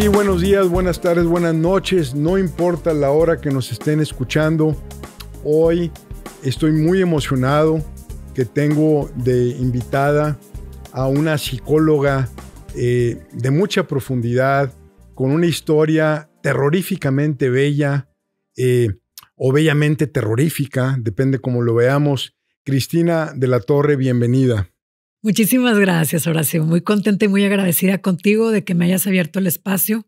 Sí, buenos días, buenas tardes, buenas noches, no importa la hora que nos estén escuchando, hoy estoy muy emocionado que tengo de invitada a una psicóloga eh, de mucha profundidad, con una historia terroríficamente bella eh, o bellamente terrorífica, depende cómo lo veamos. Cristina de la Torre, bienvenida. Muchísimas gracias, Horacio. Muy contenta y muy agradecida contigo de que me hayas abierto el espacio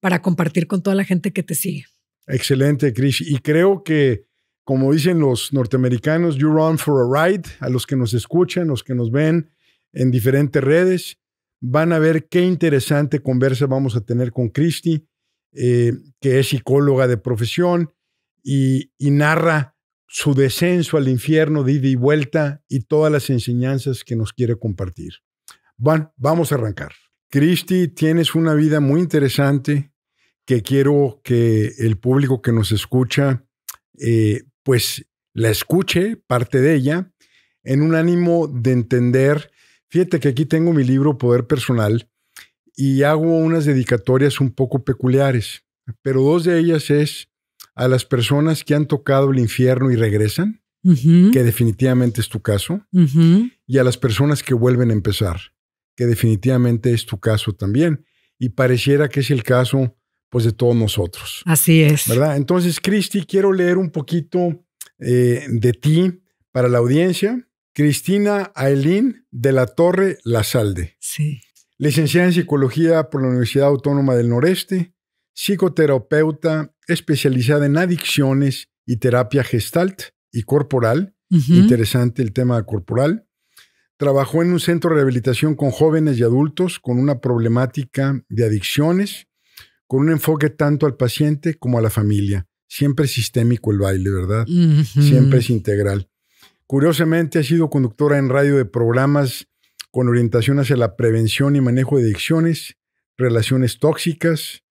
para compartir con toda la gente que te sigue. Excelente, Chris. Y creo que, como dicen los norteamericanos, you run for a ride. A los que nos escuchan, los que nos ven en diferentes redes, van a ver qué interesante conversa vamos a tener con Christy, eh, que es psicóloga de profesión y, y narra su descenso al infierno de ida y vuelta y todas las enseñanzas que nos quiere compartir. Bueno, vamos a arrancar. Cristi, tienes una vida muy interesante que quiero que el público que nos escucha, eh, pues la escuche, parte de ella, en un ánimo de entender. Fíjate que aquí tengo mi libro Poder Personal y hago unas dedicatorias un poco peculiares, pero dos de ellas es a las personas que han tocado el infierno y regresan, que definitivamente es tu caso, y a las personas que vuelven a empezar, que definitivamente es tu caso también. Y pareciera que es el caso pues de todos nosotros. Así es. ¿Verdad? Entonces, Cristi, quiero leer un poquito eh, de ti para la audiencia. Cristina Ailín de la Torre La Salde. Sí. Licenciada en Psicología por la Universidad Autónoma del Noreste, psicoterapeuta especializada en adicciones y terapia gestalt y corporal. Interesante el tema corporal. Trabajó en un centro de rehabilitación con jóvenes y adultos con una problemática de adicciones, con un enfoque tanto al paciente como a la familia. Siempre es sistémico el baile, ¿verdad? Siempre es integral. Curiosamente, ha sido conductora en radio de programas con orientación hacia la prevención y manejo de adicciones, relaciones tóxicas,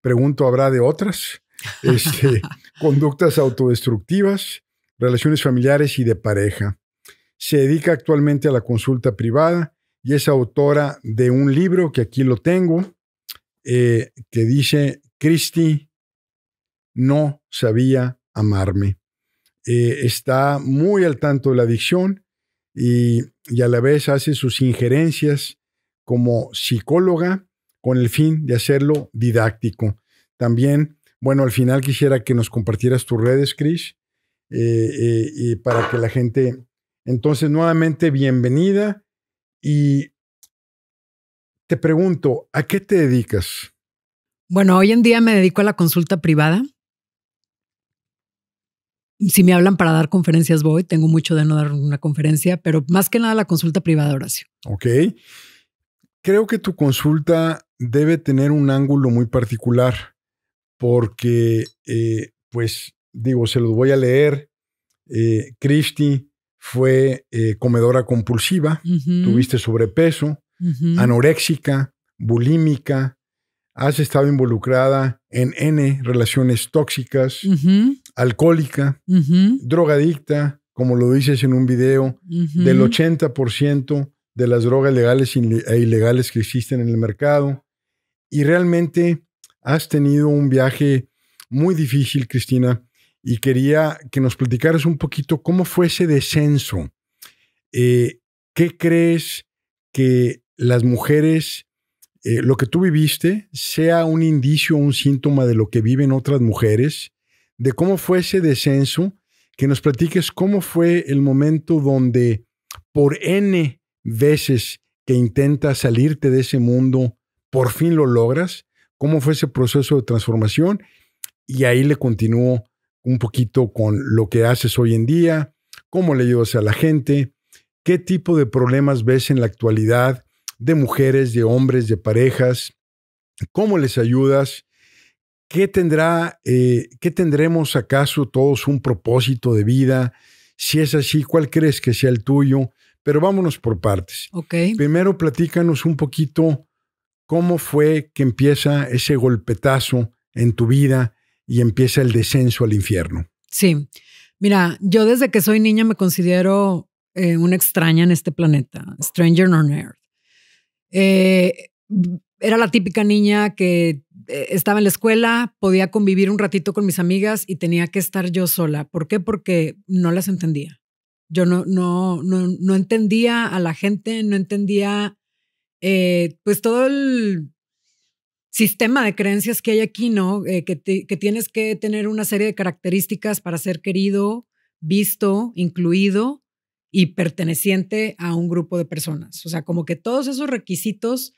Pregunto, ¿habrá de otras? Este, conductas autodestructivas, relaciones familiares y de pareja. Se dedica actualmente a la consulta privada y es autora de un libro que aquí lo tengo, eh, que dice, Christy no sabía amarme. Eh, está muy al tanto de la adicción y a la vez hace sus injerencias como psicóloga con el fin de hacerlo didáctico. También, bueno, al final quisiera que nos compartieras tus redes, Chris, eh, eh, para que la gente... Entonces, nuevamente, bienvenida y te pregunto, ¿a qué te dedicas? Bueno, hoy en día me dedico a la consulta privada. Si me hablan para dar conferencias, voy. Tengo mucho de no dar una conferencia, pero más que nada la consulta privada, Horacio. Ok creo que tu consulta debe tener un ángulo muy particular porque, eh, pues, digo, se los voy a leer. Eh, Christie fue eh, comedora compulsiva, tuviste sobrepeso, anoréxica, bulímica, has estado involucrada en N relaciones tóxicas, alcohólica, drogadicta, como lo dices en un video, del 80% de las drogas legales e ilegales que existen en el mercado. Y realmente has tenido un viaje muy difícil, Cristina, y quería que nos platicaras un poquito cómo fue ese descenso. Eh, ¿Qué crees que las mujeres, eh, lo que tú viviste, sea un indicio, o un síntoma de lo que viven otras mujeres? De cómo fue ese descenso, que nos platiques cómo fue el momento donde por N veces que intentas salirte de ese mundo, por fin lo logras? ¿Cómo fue ese proceso de transformación? Y ahí le continúo un poquito con lo que haces hoy en día, cómo le ayudas a la gente, qué tipo de problemas ves en la actualidad de mujeres, de hombres, de parejas, cómo les ayudas, qué tendrá, eh, qué tendremos acaso todos un propósito de vida, si es así, cuál crees que sea el tuyo pero vámonos por partes. Primero, platícanos un poquito cómo fue que empieza ese golpetazo en tu vida y empieza el descenso al infierno. Sí. Mira, yo desde que soy niña me considero eh, una extraña en este planeta, stranger on earth. Eh, era la típica niña que eh, estaba en la escuela, podía convivir un ratito con mis amigas y tenía que estar yo sola. ¿Por qué? Porque no las entendía. Yo no, no, no, entendía a la gente, no entendía eh, pues todo el sistema de creencias que hay aquí, ¿no? Eh, que, que tienes que tener una serie de características para ser querido, visto, incluido y perteneciente a un grupo de personas. O sea, como que todos esos requisitos,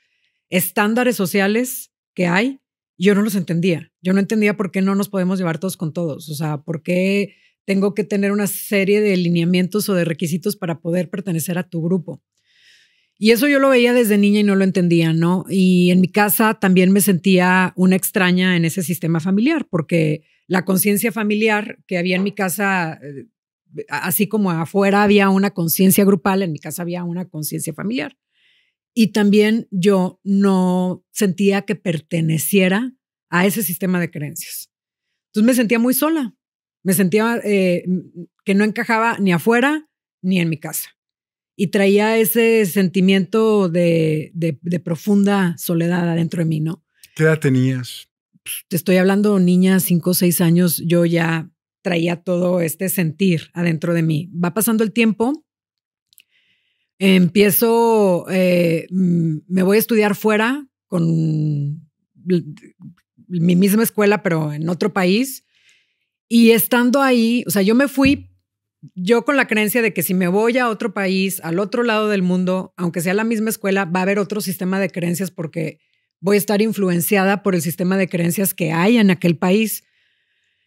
estándares sociales que hay, yo no los entendía. Yo no entendía por qué no nos podemos llevar todos con todos. O sea, por qué tengo que tener una serie de lineamientos o de requisitos para poder pertenecer a tu grupo. Y eso yo lo veía desde niña y no lo entendía, ¿no? Y en mi casa también me sentía una extraña en ese sistema familiar, porque la conciencia familiar que había en mi casa, eh, así como afuera había una conciencia grupal, en mi casa había una conciencia familiar. Y también yo no sentía que perteneciera a ese sistema de creencias. Entonces me sentía muy sola, me sentía eh, que no encajaba ni afuera ni en mi casa. Y traía ese sentimiento de, de, profunda soledad adentro de mí, ¿no? ¿Qué edad tenías? Pues, te estoy hablando, niña, cinco o seis años, yo ya traía todo este sentir adentro de mí. Va pasando el tiempo, empiezo, eh, me voy a estudiar fuera con mi misma escuela, pero en otro país. Y estando ahí, o sea, yo me fui, yo con la creencia de que si me voy a otro país, al otro lado del mundo, aunque sea la misma escuela, va a haber otro sistema de creencias porque voy a estar influenciada por el sistema de creencias que hay en aquel país.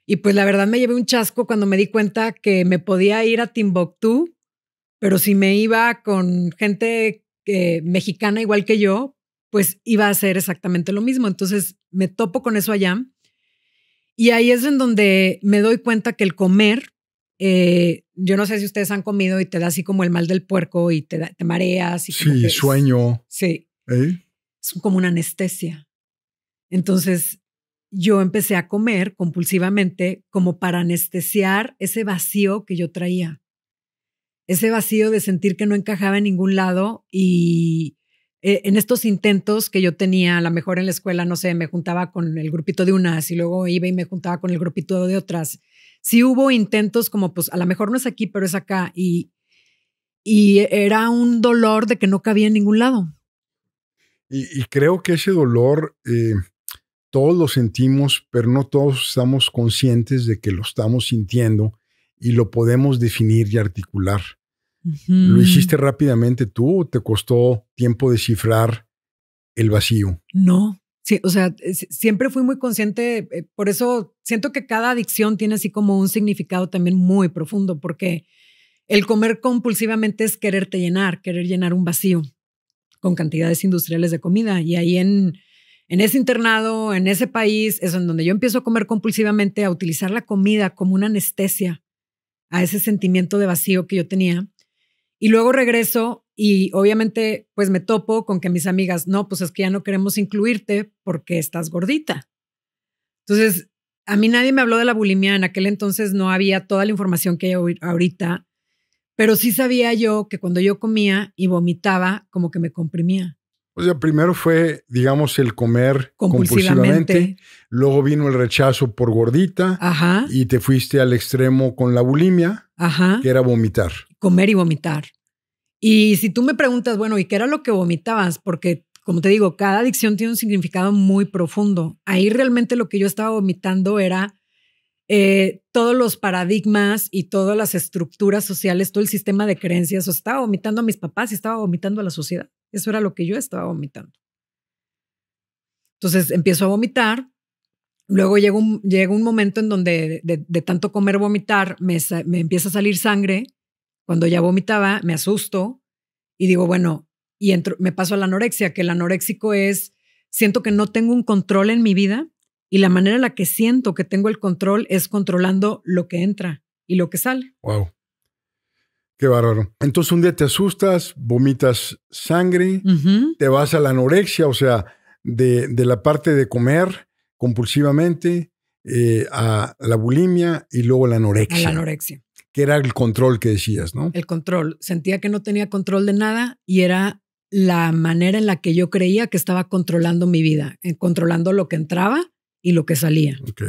Y pues la verdad me llevé un chasco cuando me di cuenta que me podía ir a Timbuktu, pero si me iba con gente eh, mexicana igual que yo, pues iba a ser exactamente lo mismo. Entonces me topo con eso allá y ahí es en donde me doy cuenta que el comer, eh, yo no sé si ustedes han comido y te da así como el mal del puerco y te, te mareas. Y sí, sueño. Sí. ¿Eh? Es como una anestesia. Entonces yo empecé a comer compulsivamente como para anestesiar ese vacío que yo traía. Ese vacío de sentir que no encajaba en ningún lado y eh, en estos intentos que yo tenía, a lo mejor en la escuela, no sé, me juntaba con el grupito de unas y luego iba y me juntaba con el grupito de otras. Sí hubo intentos como, pues a lo mejor no es aquí, pero es acá. Y, y era un dolor de que no cabía en ningún lado. Y, creo que ese dolor eh, todos lo sentimos, pero no todos estamos conscientes de que lo estamos sintiendo y lo podemos definir y articular. Lo hiciste rápidamente tú, te costó tiempo descifrar el vacío. No, sí, o sea, eh, siempre fui muy consciente, eh, por eso siento que cada adicción tiene así como un significado también muy profundo, porque el comer compulsivamente es quererte llenar, querer llenar un vacío con cantidades industriales de comida. Y ahí en, en ese internado, en ese país, es en donde yo empiezo a comer compulsivamente, a utilizar la comida como una anestesia a ese sentimiento de vacío que yo tenía. Y luego regreso y obviamente pues me topo con que mis amigas, no, pues es que ya no queremos incluirte porque estás gordita. Entonces, a mí nadie me habló de la bulimia, en aquel entonces no había toda la información que hay ahorita, pero sí sabía yo que cuando yo comía y vomitaba, como que me comprimía. O sea, primero fue, digamos, el comer compulsivamente. Luego vino el rechazo por gordita. Y te fuiste al extremo con la bulimia. Ajá. Que era vomitar. Comer y vomitar. Y si tú me preguntas, bueno, ¿y qué era lo que vomitabas? Porque, como te digo, cada adicción tiene un significado muy profundo. Ahí realmente lo que yo estaba vomitando era eh, todos los paradigmas y todas las estructuras sociales, todo el sistema de creencias. O estaba vomitando a mis papás y estaba vomitando a la sociedad. Eso era lo que yo estaba vomitando. Entonces empiezo a vomitar Luego llega un, un momento en donde de, tanto comer, vomitar, me, empieza a salir sangre. Cuando ya vomitaba, me asusto y digo, bueno, y entro, me paso a la anorexia, que el anorexico es, siento que no tengo un control en mi vida y la manera en la que siento que tengo el control es controlando lo que entra y lo que sale. Wow. Qué bárbaro. Entonces un día te asustas, vomitas sangre, te vas a la anorexia, o sea, de, de la parte de comer compulsivamente, eh, a la bulimia y luego la anorexia. A la anorexia. Que era el control que decías, ¿no? El control. Sentía que no tenía control de nada y era la manera en la que yo creía que estaba controlando mi vida, eh, controlando lo que entraba y lo que salía. Ok.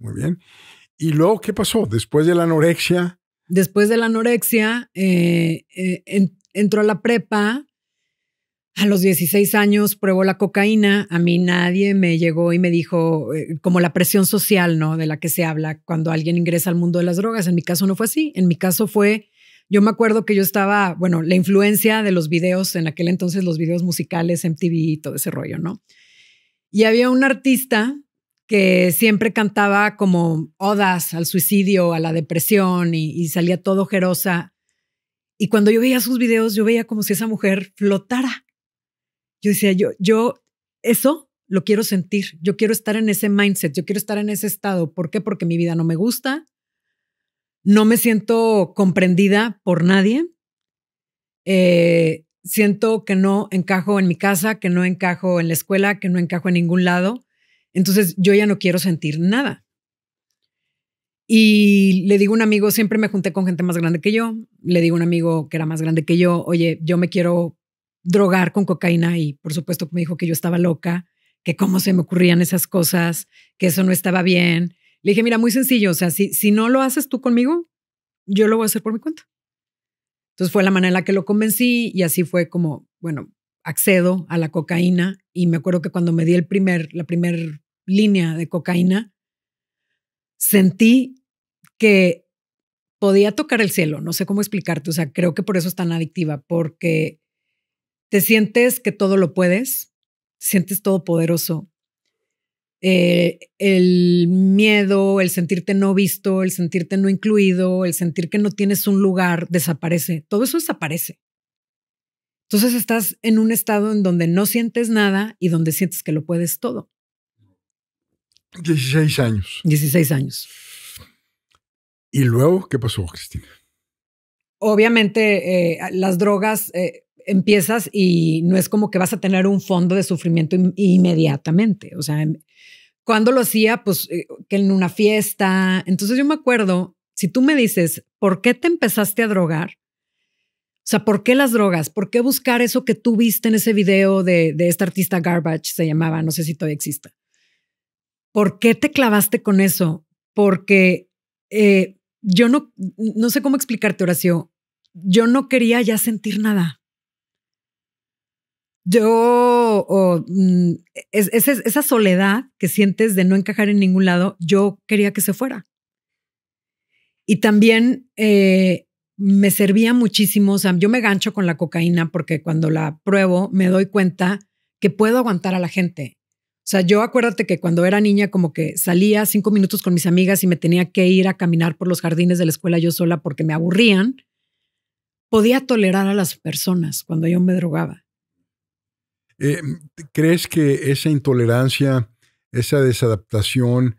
Muy bien. ¿Y luego qué pasó? Después de la anorexia. Después de la anorexia, eh, entró a la prepa, a los 16 años pruebo la cocaína. A mí nadie me llegó y me dijo eh, como la presión social, ¿no? De la que se habla cuando alguien ingresa al mundo de las drogas. En mi caso no fue así. En mi caso fue, yo me acuerdo que yo estaba, bueno, la influencia de los videos, en aquel entonces los videos musicales, MTV y todo ese rollo, ¿no? Y había un artista que siempre cantaba como odas al suicidio, a la depresión y, y salía todo ojerosa. Y cuando yo veía sus videos, yo veía como si esa mujer flotara yo decía, yo, yo, eso lo quiero sentir, yo quiero estar en ese mindset, yo quiero estar en ese estado. ¿Por qué? Porque mi vida no me gusta, no me siento comprendida por nadie, eh, siento que no encajo en mi casa, que no encajo en la escuela, que no encajo en ningún lado. Entonces yo ya no quiero sentir nada. Y le digo a un amigo, siempre me junté con gente más grande que yo, le digo a un amigo que era más grande que yo, oye, yo me quiero drogar con cocaína y por supuesto me dijo que yo estaba loca, que cómo se me ocurrían esas cosas, que eso no estaba bien. Le dije, mira, muy sencillo, o sea, si, si no lo haces tú conmigo, yo lo voy a hacer por mi cuenta. Entonces fue la manera en la que lo convencí y así fue como, bueno, accedo a la cocaína y me acuerdo que cuando me di el primer, la primera línea de cocaína, sentí que podía tocar el cielo, no sé cómo explicarte, o sea, creo que por eso es tan adictiva, porque te sientes que todo lo puedes, sientes todopoderoso. Eh, el miedo, el sentirte no visto, el sentirte no incluido, el sentir que no tienes un lugar, desaparece. Todo eso desaparece. Entonces estás en un estado en donde no sientes nada y donde sientes que lo puedes todo. 16 años. 16 años. ¿Y luego qué pasó, Cristina? Obviamente eh, las drogas eh, empiezas y no es como que vas a tener un fondo de sufrimiento inmediatamente. O sea, em, cuando lo hacía, pues eh, que en una fiesta. Entonces yo me acuerdo, si tú me dices, ¿por qué te empezaste a drogar? O sea, ¿por qué las drogas? ¿Por qué buscar eso que tú viste en ese video de, de esta artista Garbage, se llamaba, no sé si todavía exista? ¿Por qué te clavaste con eso? Porque eh, yo no, no sé cómo explicarte, Horacio, yo no quería ya sentir nada. Yo, mm, es, esa soledad que sientes de no encajar en ningún lado, yo quería que se fuera. Y también eh, me servía muchísimo, o sea, yo me gancho con la cocaína porque cuando la pruebo me doy cuenta que puedo aguantar a la gente. O sea, yo acuérdate que cuando era niña como que salía cinco minutos con mis amigas y me tenía que ir a caminar por los jardines de la escuela yo sola porque me aburrían. Podía tolerar a las personas cuando yo me drogaba. Eh, ¿Crees que esa intolerancia, esa desadaptación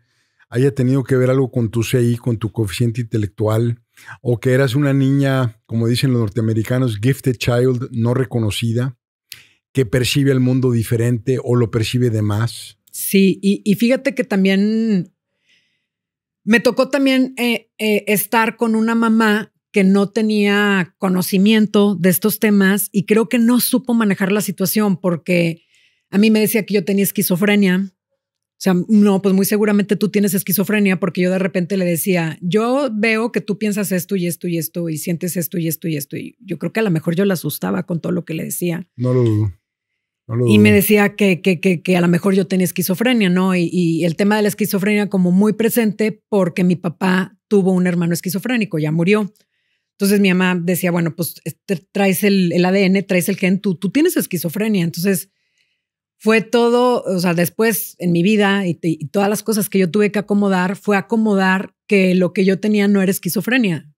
haya tenido que ver algo con tu CI, con tu coeficiente intelectual? ¿O que eras una niña, como dicen los norteamericanos, gifted child, no reconocida, que percibe el mundo diferente o lo percibe de más? Sí, y, fíjate que también me tocó también eh, eh, estar con una mamá que no tenía conocimiento de estos temas y creo que no supo manejar la situación porque a mí me decía que yo tenía esquizofrenia. O sea, no, pues muy seguramente tú tienes esquizofrenia porque yo de repente le decía, yo veo que tú piensas esto y esto y esto y sientes esto y esto y esto. Y yo creo que a lo mejor yo la asustaba con todo lo que le decía. No lo dudo. y me decía que, que, a lo mejor yo tenía esquizofrenia, ¿no? y, el tema de la esquizofrenia como muy presente porque mi papá tuvo un hermano esquizofrénico, ya murió. Entonces mi mamá decía, bueno, pues traes el, ADN, traes el gen, tú, tú tienes esquizofrenia. Entonces fue todo, o sea, después en mi vida y, todas las cosas que yo tuve que acomodar, fue acomodar que lo que yo tenía no era esquizofrenia,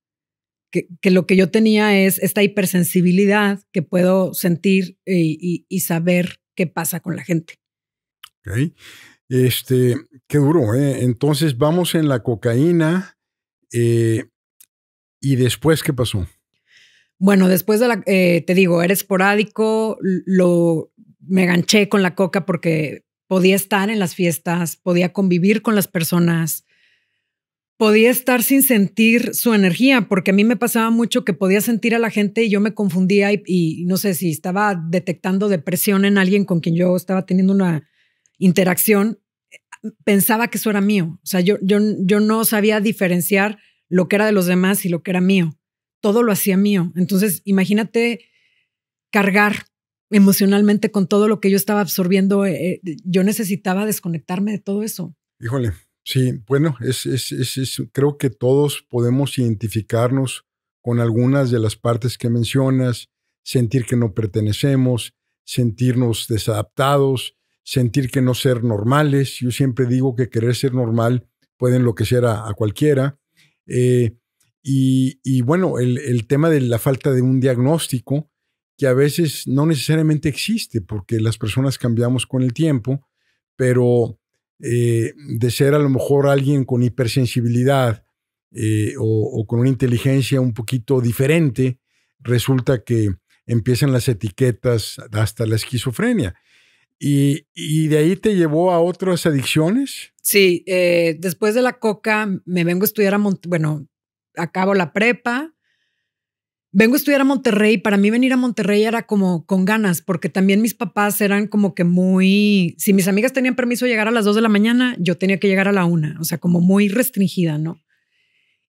que, lo que yo tenía es esta hipersensibilidad que puedo sentir y, saber qué pasa con la gente. Ok, este, qué duro, ¿eh? Entonces vamos en la cocaína. Eh, ¿Y después qué pasó? Bueno, después de la, eh, te digo, era esporádico, lo, me ganché con la coca porque podía estar en las fiestas, podía convivir con las personas, podía estar sin sentir su energía, porque a mí me pasaba mucho que podía sentir a la gente y yo me confundía y, no sé si estaba detectando depresión en alguien con quien yo estaba teniendo una interacción, eh, pensaba que eso era mío. O sea, yo, yo, yo no sabía diferenciar lo que era de los demás y lo que era mío. Todo lo hacía mío. Entonces, imagínate cargar emocionalmente con todo lo que yo estaba absorbiendo. Eh, eh, yo necesitaba desconectarme de todo eso. Híjole, sí, bueno, es, creo que todos podemos identificarnos con algunas de las partes que mencionas, sentir que no pertenecemos, sentirnos desadaptados, sentir que no ser normales. Yo siempre digo que querer ser normal puede enloquecer a cualquiera. Eh, y, bueno, el, tema de la falta de un diagnóstico que a veces no necesariamente existe porque las personas cambiamos con el tiempo, pero eh, de ser a lo mejor alguien con hipersensibilidad eh, o, con una inteligencia un poquito diferente, resulta que empiezan las etiquetas hasta la esquizofrenia. Y, de ahí te llevó a otras adicciones. Sí, eh, después de la coca me vengo a estudiar a Monterrey, bueno, acabo la prepa, vengo a estudiar a Monterrey. Para mí venir a Monterrey era como con ganas, porque también mis papás eran como que muy, si mis amigas tenían permiso de llegar a las 2 de la mañana, yo tenía que llegar a la 1, o sea, como muy restringida, ¿no?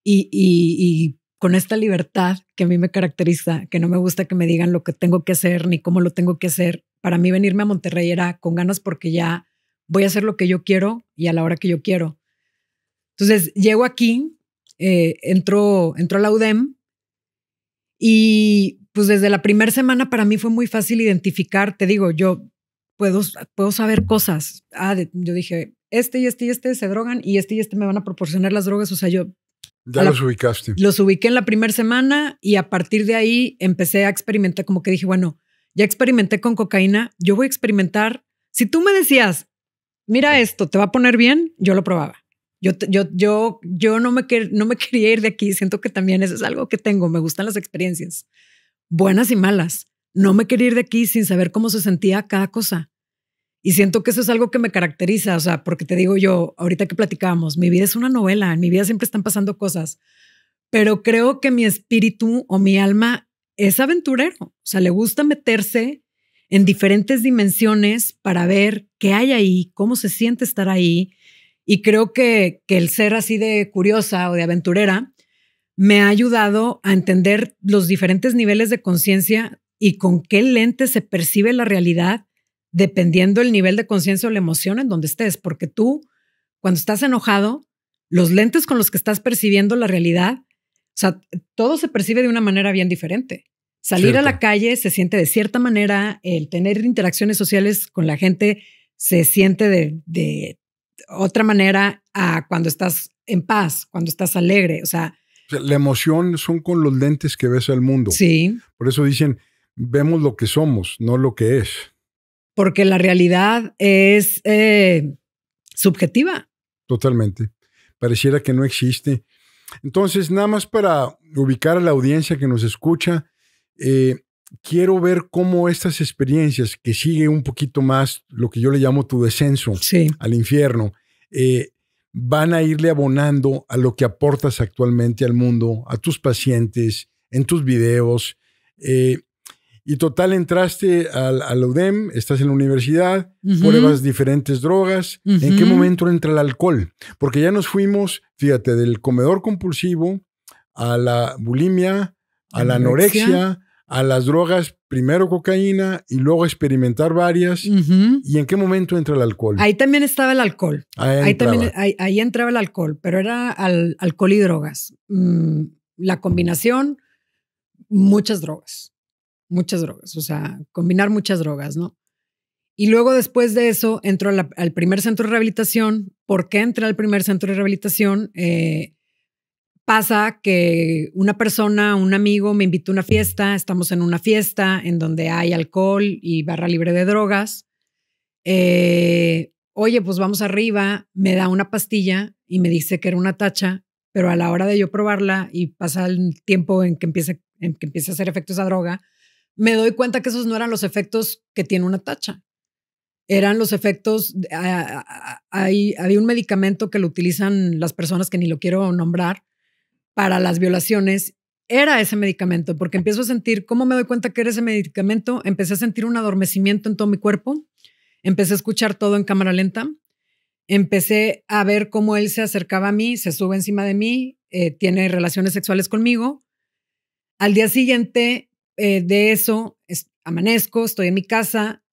y, y con esta libertad que a mí me caracteriza, que no me gusta que me digan lo que tengo que hacer ni cómo lo tengo que hacer. Para mí venirme a Monterrey era con ganas porque ya voy a hacer lo que yo quiero y a la hora que yo quiero. Entonces llego aquí, eh, entro, a la UDEM y pues desde la primera semana para mí fue muy fácil identificar, te digo, yo puedo, puedo saber cosas. Ah, yo dije, este y este y este se drogan y este y este me van a proporcionar las drogas. O sea, yo ya los ubicaste. Los ubiqué en la primera semana y a partir de ahí empecé a experimentar, como que dije, bueno, ya experimenté con cocaína, yo voy a experimentar. Si tú me decías, mira esto, te va a poner bien, yo lo probaba. Yo, yo, no, me no me quería ir de aquí, siento que también eso es algo que tengo, me gustan las experiencias, buenas y malas. No me quería ir de aquí sin saber cómo se sentía cada cosa. Y siento que eso es algo que me caracteriza, o sea, porque te digo yo, ahorita que platicábamos, mi vida es una novela, en mi vida siempre están pasando cosas, pero creo que mi espíritu o mi alma es aventurero, o sea, le gusta meterse en diferentes dimensiones para ver qué hay ahí, cómo se siente estar ahí. Y creo que, el ser así de curiosa o de aventurera me ha ayudado a entender los diferentes niveles de conciencia y con qué lente se percibe la realidad dependiendo el nivel de conciencia o la emoción en donde estés, porque tú, cuando estás enojado, los lentes con los que estás percibiendo la realidad, o sea, todo se percibe de una manera bien diferente. Salir a la calle se siente de cierta manera, el tener interacciones sociales con la gente se siente de, de otra manera a cuando estás en paz, cuando estás alegre, o sea... La emoción son con los lentes que ves al mundo. Sí. Por eso dicen, vemos lo que somos, no lo que es porque la realidad es eh, subjetiva. Totalmente. Pareciera que no existe. Entonces, nada más para ubicar a la audiencia que nos escucha, eh, quiero ver cómo estas experiencias, que sigue un poquito más lo que yo le llamo tu descenso al infierno, eh, van a irle abonando a lo que aportas actualmente al mundo, a tus pacientes, en tus videos. Y total, entraste al, UDEM, estás en la universidad, pruebas diferentes drogas. ¿En qué momento entra el alcohol? Porque ya nos fuimos, fíjate, del comedor compulsivo a la bulimia, a la anorexia, a las drogas, primero cocaína y luego experimentar varias. ¿Y en qué momento entra el alcohol? Ahí también estaba el alcohol. Ahí, entraba, el alcohol, pero era alcohol y drogas. Mm, la combinación, muchas drogas muchas drogas, o sea, combinar muchas drogas, ¿no? Y luego después de eso entro al primer centro de rehabilitación. ¿Por qué entré al primer centro de rehabilitación? Eh, pasa que una persona, un amigo me invitó a una fiesta, estamos en una fiesta en donde hay alcohol y barra libre de drogas. Eh, oye, pues vamos arriba, me da una pastilla y me dice que era una tacha, pero a la hora de yo probarla y pasa el tiempo en que empieza, en que empieza a hacer efecto esa droga, me doy cuenta que esos no eran los efectos que tiene una tacha. Eran los efectos, hay, un medicamento que lo utilizan las personas que ni lo quiero nombrar para las violaciones. Era ese medicamento, porque empiezo a sentir, ¿cómo me doy cuenta que era ese medicamento? Empecé a sentir un adormecimiento en todo mi cuerpo, empecé a escuchar todo en cámara lenta, empecé a ver cómo él se acercaba a mí, se sube encima de mí, eh, tiene relaciones sexuales conmigo. Al día siguiente eh, de eso, amanezco, estoy en mi casa,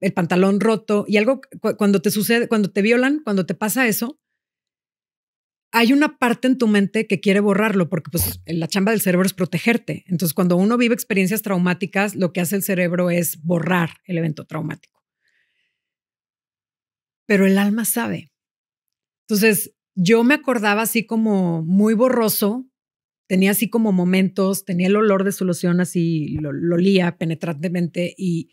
el pantalón roto y algo cuando te sucede, cuando te violan, cuando te pasa eso, hay una parte en tu mente que quiere borrarlo porque pues la chamba del cerebro es protegerte. Entonces, cuando uno vive experiencias traumáticas, lo que hace el cerebro es borrar el evento traumático. Pero el alma sabe. Entonces, yo me acordaba así como muy borroso tenía así como momentos, tenía el olor de solución así, lo, olía penetrantemente y,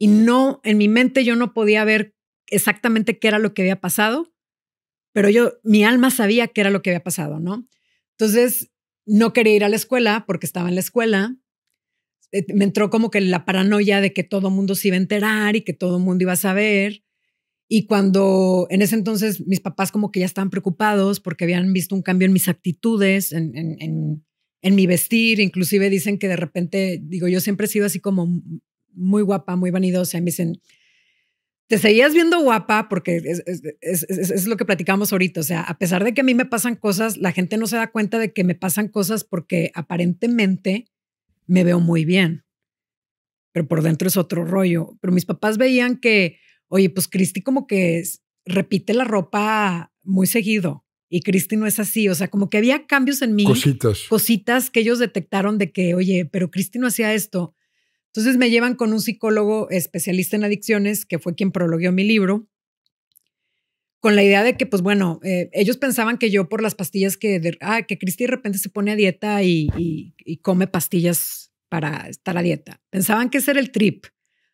no, en mi mente yo no podía ver exactamente qué era lo que había pasado, pero yo, mi alma sabía qué era lo que había pasado, ¿no? Entonces, no quería ir a la escuela porque estaba en la escuela. Eh, me entró como que la paranoia de que todo mundo se iba a enterar y que todo mundo iba a saber. Y cuando en ese entonces mis papás como que ya estaban preocupados porque habían visto un cambio en mis actitudes, en, mi vestir, inclusive dicen que de repente, digo, yo siempre he sido así como muy guapa, muy vanidosa, y me dicen, te seguías viendo guapa porque es, es, lo que platicamos ahorita. O sea, a pesar de que a mí me pasan cosas, la gente no se da cuenta de que me pasan cosas porque aparentemente me veo muy bien. Pero por dentro es otro rollo. Pero mis papás veían que oye, pues Cristi como que repite la ropa muy seguido y Cristi no es así, o sea, como que había cambios en mí. Cositas. Cositas que ellos detectaron de que, oye, pero Cristi no hacía esto. Entonces me llevan con un psicólogo especialista en adicciones, que fue quien prologueó mi libro, con la idea de que, pues bueno, eh, ellos pensaban que yo por las pastillas que, ah, que Cristi de repente se pone a dieta y, y, come pastillas para estar a dieta. Pensaban que ese era el trip.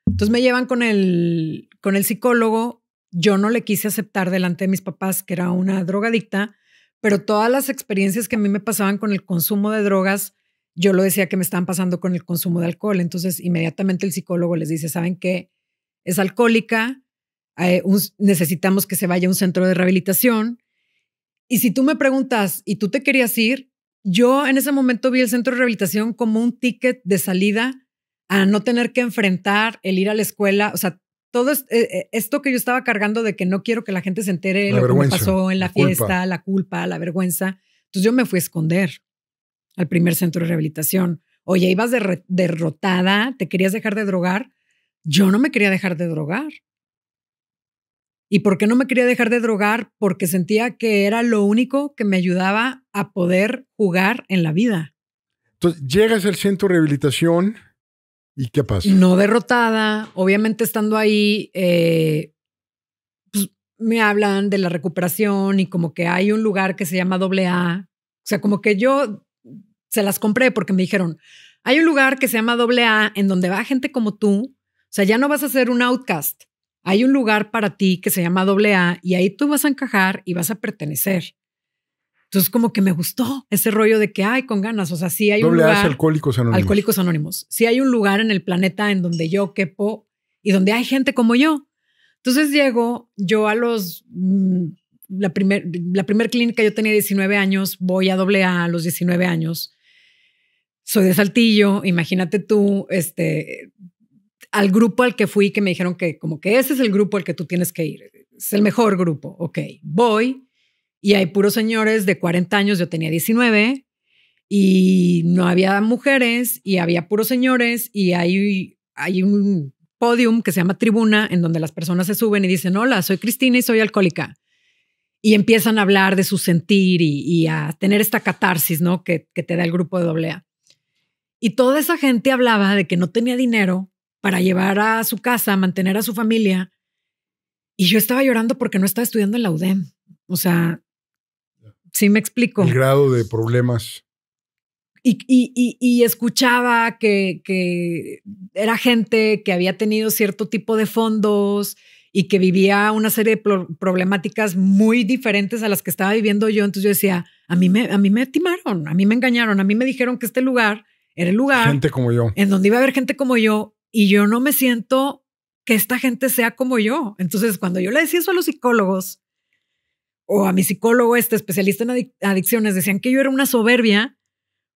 Entonces me llevan con el, con el psicólogo. Yo no le quise aceptar delante de mis papás que era una drogadicta, pero todas las experiencias que a mí me pasaban con el consumo de drogas, yo lo decía que me estaban pasando con el consumo de alcohol. Entonces inmediatamente el psicólogo les dice, ¿saben qué? Es alcohólica, necesitamos que se vaya a un centro de rehabilitación. Y si tú me preguntas, ¿y tú te querías ir? Yo en ese momento vi el centro de rehabilitación como un ticket de salida a no tener que enfrentar el ir a la escuela, o sea, todo eh, eh, esto que yo estaba cargando de que no quiero que la gente se entere lo que me pasó en la, fiesta, la culpa, la vergüenza. Entonces yo me fui a esconder al primer centro de rehabilitación. Oye, ibas derrotada, te querías dejar de drogar. Yo no me quería dejar de drogar. ¿Y por qué no me quería dejar de drogar? Porque sentía que era lo único que me ayudaba a poder jugar en la vida. Entonces llegas al centro de rehabilitación ¿Y qué pasa no derrotada, obviamente estando ahí, eh, pues, me hablan de la recuperación y como que hay un lugar que se llama AA. O sea, como que yo se las compré porque me dijeron, hay un lugar que se llama AA en donde va gente como tú. O sea, ya no vas a ser un outcast. Hay un lugar para ti que se llama AA y ahí tú vas a encajar y vas a pertenecer. Entonces, como que me gustó ese rollo de que hay con ganas. O sea, sí hay un lugar. Alcohólicos Anónimos. Alcohólicos Anónimos. Sí hay un lugar en el planeta en donde yo quepo y donde hay gente como yo. Entonces llego yo a los. Mm, la primera la primer clínica yo tenía 19 años, voy a doble A los 19 años. Soy de Saltillo, imagínate tú, este, al grupo al que fui que me dijeron que como que ese es el grupo al que tú tienes que ir. Es el mejor grupo. Ok, voy y hay puros señores de 40 años, yo tenía 19 y no había mujeres y había puros señores y hay, hay un podium que se llama tribuna en donde las personas se suben y dicen, hola, soy Cristina y soy alcohólica. Y empiezan a hablar de su sentir y, a tener esta catarsis, ¿no? Que, que te da el grupo de doble Y toda esa gente hablaba de que no tenía dinero para llevar a su casa, mantener a su familia. Y yo estaba llorando porque no estaba estudiando en la UDEM. O sea, Sí, me explico. El grado de problemas. Y, y, y, escuchaba que, que, era gente que había tenido cierto tipo de fondos y que vivía una serie de problemáticas muy diferentes a las que estaba viviendo yo. Entonces yo decía, a mí, me, a mí me timaron, a mí me engañaron, a mí me dijeron que este lugar era el lugar. Gente como yo. En donde iba a haber gente como yo y yo no me siento que esta gente sea como yo. Entonces cuando yo le decía eso a los psicólogos, o a mi psicólogo, este especialista en adicciones, decían que yo era una soberbia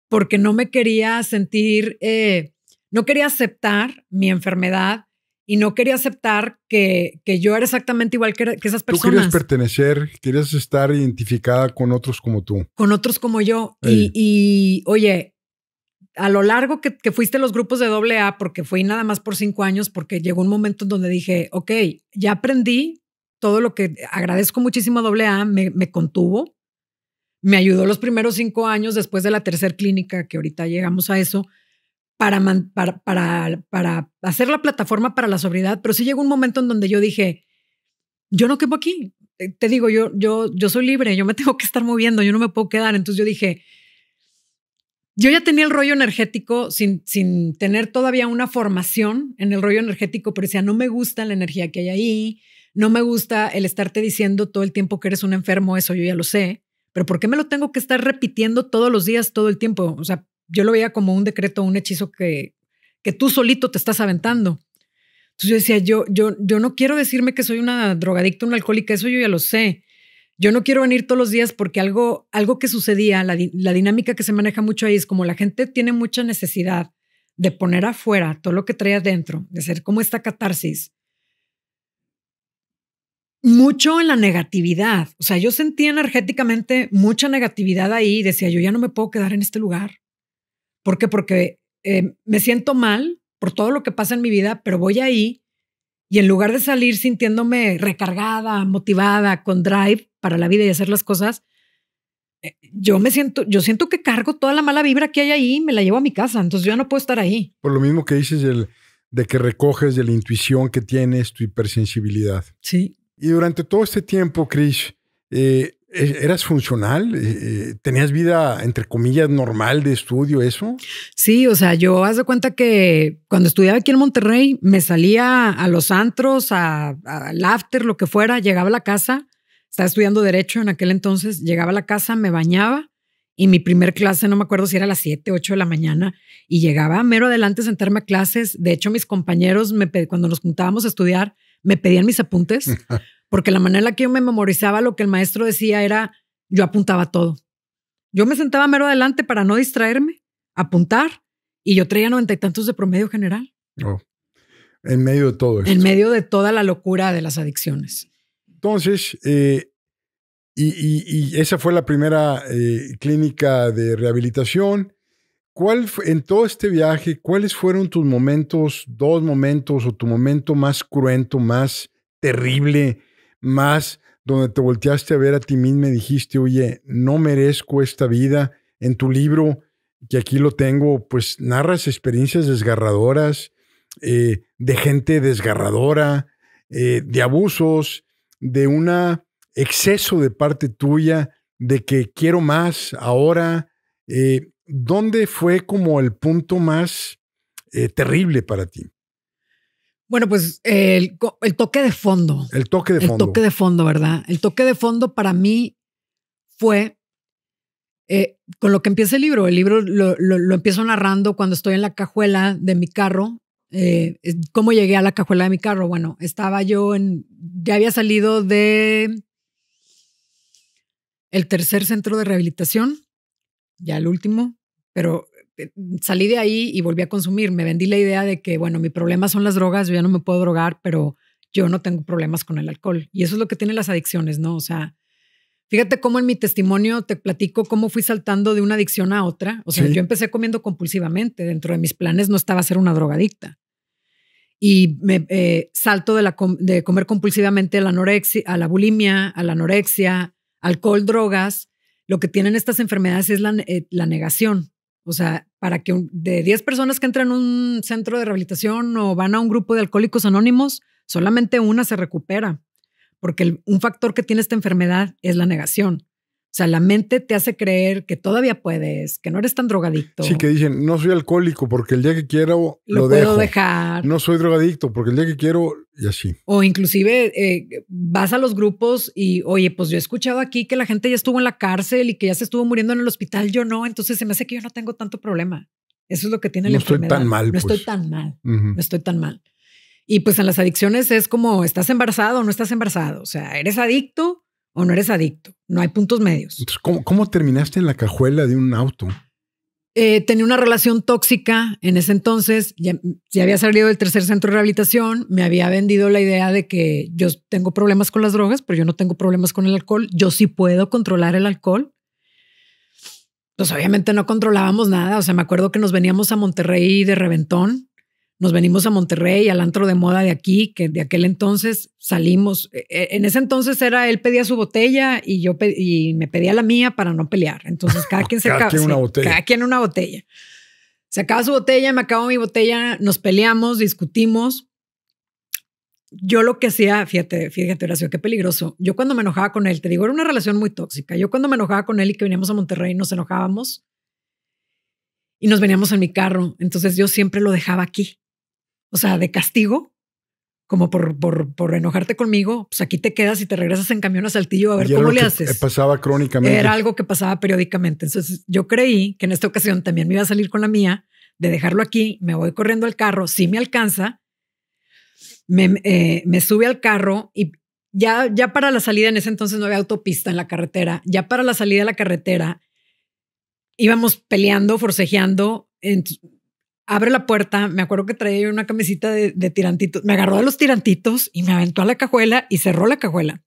porque no me quería sentir, eh, no quería aceptar mi enfermedad y no quería aceptar que, yo era exactamente igual que, que, esas personas. Tú querías pertenecer, querías estar identificada con otros como tú. Con otros como yo. Y, oye, a lo largo que, que fuiste a los grupos de AA, porque fui nada más por cinco años, porque llegó un momento en donde dije, ok, ya aprendí todo lo que agradezco muchísimo a AA, me, contuvo, me ayudó los primeros cinco años después de la tercera clínica, que ahorita llegamos a eso, para, para, para, hacer la plataforma para la sobriedad, pero sí llegó un momento en donde yo dije, yo no quedo aquí, eh, te, digo, yo, yo, yo soy libre, yo me tengo que estar moviendo, yo no me puedo quedar, entonces yo dije, yo ya tenía el rollo energético sin, sin tener todavía una formación en el rollo energético, pero decía, no me gusta la energía que hay ahí, no me gusta el estarte diciendo todo el tiempo que eres un enfermo, eso yo ya lo sé, pero ¿por qué me lo tengo que estar repitiendo todos los días, todo el tiempo? O sea, yo lo veía como un decreto, un hechizo que, que tú solito te estás aventando. Entonces yo decía, yo, yo, yo no quiero decirme que soy una drogadicta, una alcohólica, eso yo ya lo sé. Yo no quiero venir todos los días porque algo, algo que sucedía, la, la dinámica que se maneja mucho ahí es como la gente tiene mucha necesidad de poner afuera todo lo que trae adentro, de ser como esta catarsis mucho en la negatividad. O sea, yo sentía energéticamente mucha negatividad ahí. Decía, yo ya no me puedo quedar en este lugar. ¿Por qué? Porque eh, me siento mal por todo lo que pasa en mi vida, pero voy ahí y en lugar de salir sintiéndome recargada, motivada, con drive para la vida y hacer las cosas, eh, yo me siento, yo siento que cargo toda la mala vibra que hay ahí y me la llevo a mi casa. Entonces yo ya no puedo estar ahí. Por lo mismo que dices el, de que recoges de la intuición que tienes, tu hipersensibilidad. Sí, y durante todo este tiempo, Chris, eh, ¿e-, ¿Eras funcional? Eh, eh, ¿Tenías vida, entre comillas, normal de estudio, eso? Sí, o sea, yo haz de cuenta que cuando estudiaba aquí en Monterrey, me salía a los antros, al a after, lo que fuera, llegaba a la casa, estaba estudiando Derecho en aquel entonces, llegaba a la casa, me bañaba y mi primer clase, no me acuerdo si era a las 7, 8 de la mañana, y llegaba mero adelante a sentarme a clases. De hecho, mis compañeros, cuando nos juntábamos a estudiar, me pedían mis apuntes, porque la manera en la que yo me memorizaba lo que el maestro decía era, yo apuntaba todo. Yo me sentaba mero adelante para no distraerme, apuntar, y yo traía noventa y tantos de promedio general. Oh. En medio de todo eso. En medio de toda la locura de las adicciones. Entonces, eh, y, y, esa fue la primera eh, clínica de rehabilitación. ¿Cuál en todo este viaje, cuáles fueron tus momentos, dos momentos o tu momento más cruento, más terrible, más donde te volteaste a ver a ti mismo y dijiste, oye, no merezco esta vida? En tu libro, que aquí lo tengo, pues narras experiencias desgarradoras, eh, de gente desgarradora, eh, de abusos, de un exceso de parte tuya, de que quiero más ahora. Eh, ¿dónde fue como el punto más eh, terrible para ti? Bueno, pues el, toque de fondo. El toque de fondo. El toque de fondo, ¿verdad? El toque de fondo para mí fue eh, con lo que empieza el libro. El libro lo, empiezo narrando cuando estoy en la cajuela de mi carro. Eh, ¿Cómo llegué a la cajuela de mi carro? Bueno, estaba yo en. Ya había salido de. El tercer centro de rehabilitación, ya el último. Pero eh, salí de ahí y volví a consumir. Me vendí la idea de que, bueno, mi problema son las drogas, yo ya no me puedo drogar, pero yo no tengo problemas con el alcohol. Y eso es lo que tienen las adicciones, ¿no? O sea, fíjate cómo en mi testimonio te platico cómo fui saltando de una adicción a otra. O sea, yo empecé comiendo compulsivamente. Dentro de mis planes no estaba ser una drogadicta. Y me eh, salto de, la de comer compulsivamente a la, anorexia, a la bulimia, a la anorexia, alcohol, drogas. Lo que tienen estas enfermedades es la eh, negación o sea, para que de 10 personas que entran a un centro de rehabilitación o van a un grupo de alcohólicos anónimos, solamente una se recupera, porque un factor que tiene esta enfermedad es la negación. O sea, la mente te hace creer que todavía puedes, que no eres tan drogadicto. Sí, que dicen, no soy alcohólico porque el día que quiero lo, lo puedo dejo. dejar. No soy drogadicto porque el día que quiero y así. O inclusive eh, vas a los grupos y, oye, pues yo he escuchado aquí que la gente ya estuvo en la cárcel y que ya se estuvo muriendo en el hospital, yo no, entonces se me hace que yo no tengo tanto problema. Eso es lo que tiene no la enfermedad. Estoy tan mal, no estoy pues. tan mal. No estoy tan mal. Y pues en las adicciones es como estás embarazado o no estás embarazado. O sea, eres adicto o no eres adicto. No hay puntos medios. Pues, ¿cómo, terminaste en la cajuela de un auto? Eh, tenía una relación tóxica en ese entonces, ya, ya, había salido del tercer centro de rehabilitación, me había vendido la idea de que yo tengo problemas con las drogas, pero yo no tengo problemas con el alcohol, yo sí puedo controlar el alcohol. Pues obviamente no controlábamos nada, o sea, me acuerdo que nos veníamos a Monterrey de reventón nos venimos a Monterrey, al antro de moda de aquí, que de aquel entonces salimos. E, e, en ese entonces era él pedía su botella y yo y me pedía la mía para no pelear. Entonces cada quien se cada una botella. Cada quien una botella. Se acaba su botella, me acabo mi botella, nos peleamos, discutimos. Yo lo que hacía, fíjate, fíjate, Horacio, qué peligroso. Yo cuando me enojaba con él, te digo, era una relación muy tóxica. Yo cuando me enojaba con él y que veníamos a Monterrey, nos enojábamos y nos veníamos en mi carro. Entonces yo siempre lo dejaba aquí o sea, de castigo, como por, por, por, enojarte conmigo, pues aquí te quedas y te regresas en camión a Saltillo a ver cómo le haces. Pasaba crónicamente. Era algo que pasaba periódicamente. Entonces yo creí que en esta ocasión también me iba a salir con la mía de dejarlo aquí, me voy corriendo al carro, si sí me alcanza, eh, me, sube al carro y ya, ya para la salida, en ese entonces no había autopista en la carretera, ya para la salida de la carretera íbamos peleando, forcejeando, abre la puerta. Me acuerdo que traía una camisita de, tirantitos. Me agarró de los tirantitos y me aventó a la cajuela y cerró la cajuela.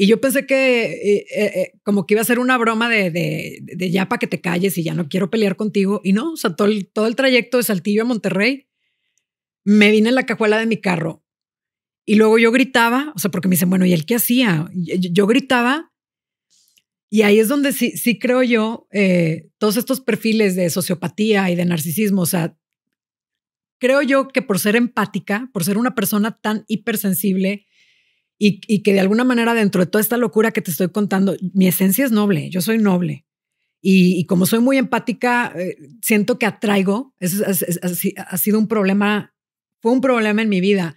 Y yo pensé que eh, eh, eh, como que iba a ser una broma de, de, ya para que te calles y ya no quiero pelear contigo. Y no, o sea, todo el, todo el trayecto de Saltillo a Monterrey, me vine en la cajuela de mi carro. Y luego yo gritaba, o sea, porque me dicen, bueno, ¿y él qué hacía? Yo, gritaba y ahí es donde sí, sí creo yo, todos estos perfiles de sociopatía y de narcisismo, o sea, creo yo que por ser empática, por ser una persona tan hipersensible y, y, que de alguna manera dentro de toda esta locura que te estoy contando, mi esencia es noble, yo soy noble. Y, como soy muy empática, eh, siento que atraigo, es, ha sido un problema, fue un problema en mi vida,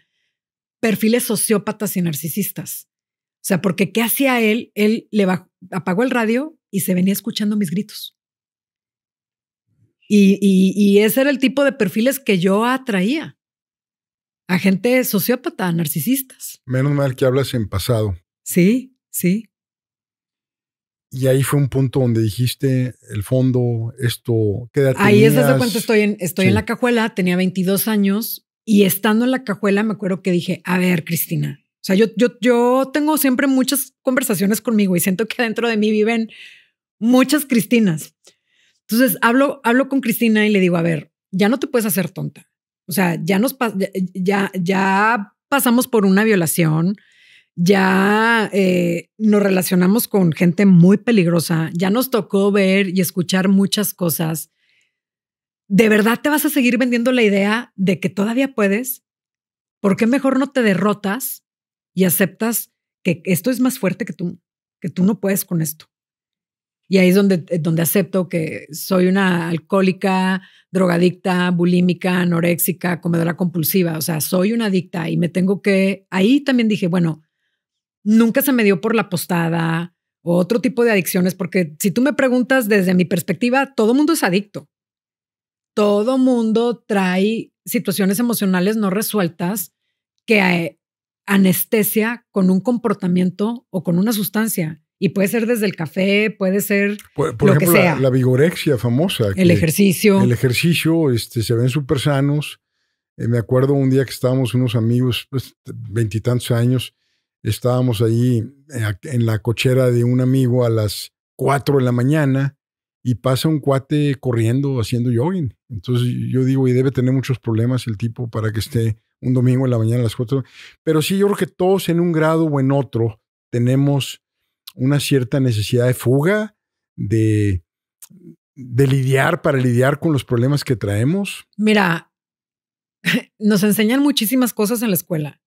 perfiles sociópatas y narcisistas. O sea, porque ¿qué hacía él? Él le apagó el radio y se venía escuchando mis gritos. Y, ese era el tipo de perfiles que yo atraía. A gente sociópata, narcisistas. Menos mal que hablas en pasado. Sí, sí. Y ahí fue un punto donde dijiste, el fondo, esto, queda Ahí es desde estoy en, estoy en la cajuela, tenía 22 años y estando en la cajuela me acuerdo que dije, a ver, Cristina, o sea, yo, yo, yo tengo siempre muchas conversaciones conmigo y siento que dentro de mí viven muchas Cristinas. Entonces hablo, hablo con Cristina y le digo, a ver, ya no te puedes hacer tonta. O sea, ya nos ya, ya pasamos por una violación, ya eh, nos relacionamos con gente muy peligrosa, ya nos tocó ver y escuchar muchas cosas. ¿De verdad te vas a seguir vendiendo la idea de que todavía puedes? ¿Por qué mejor no te derrotas y aceptas que esto es más fuerte que tú, que tú no puedes con esto? Y ahí es donde, eh, donde acepto que soy una alcohólica, drogadicta, bulímica, anoréxica, comedora compulsiva. O sea, soy una adicta y me tengo que... Ahí también dije, bueno, nunca se me dio por la postada o otro tipo de adicciones, porque si tú me preguntas desde mi perspectiva, todo mundo es adicto. Todo mundo trae situaciones emocionales no resueltas que eh, anestesia con un comportamiento o con una sustancia. Y puede ser desde el café, puede ser por, lo ejemplo, que sea. La, vigorexia famosa. El ejercicio. El ejercicio, este, se ven súper sanos. Eh, me acuerdo un día que estábamos unos amigos, pues, veintitantos años, estábamos ahí eh, en la cochera de un amigo a las cuatro de la mañana y pasa un cuate corriendo haciendo jogging. Entonces yo digo, y debe tener muchos problemas el tipo para que esté un domingo en la mañana a las cuatro. Pero sí, yo creo que todos en un grado o en otro tenemos una cierta necesidad de fuga, de, lidiar para lidiar con los problemas que traemos? Mira, nos enseñan muchísimas cosas en la escuela,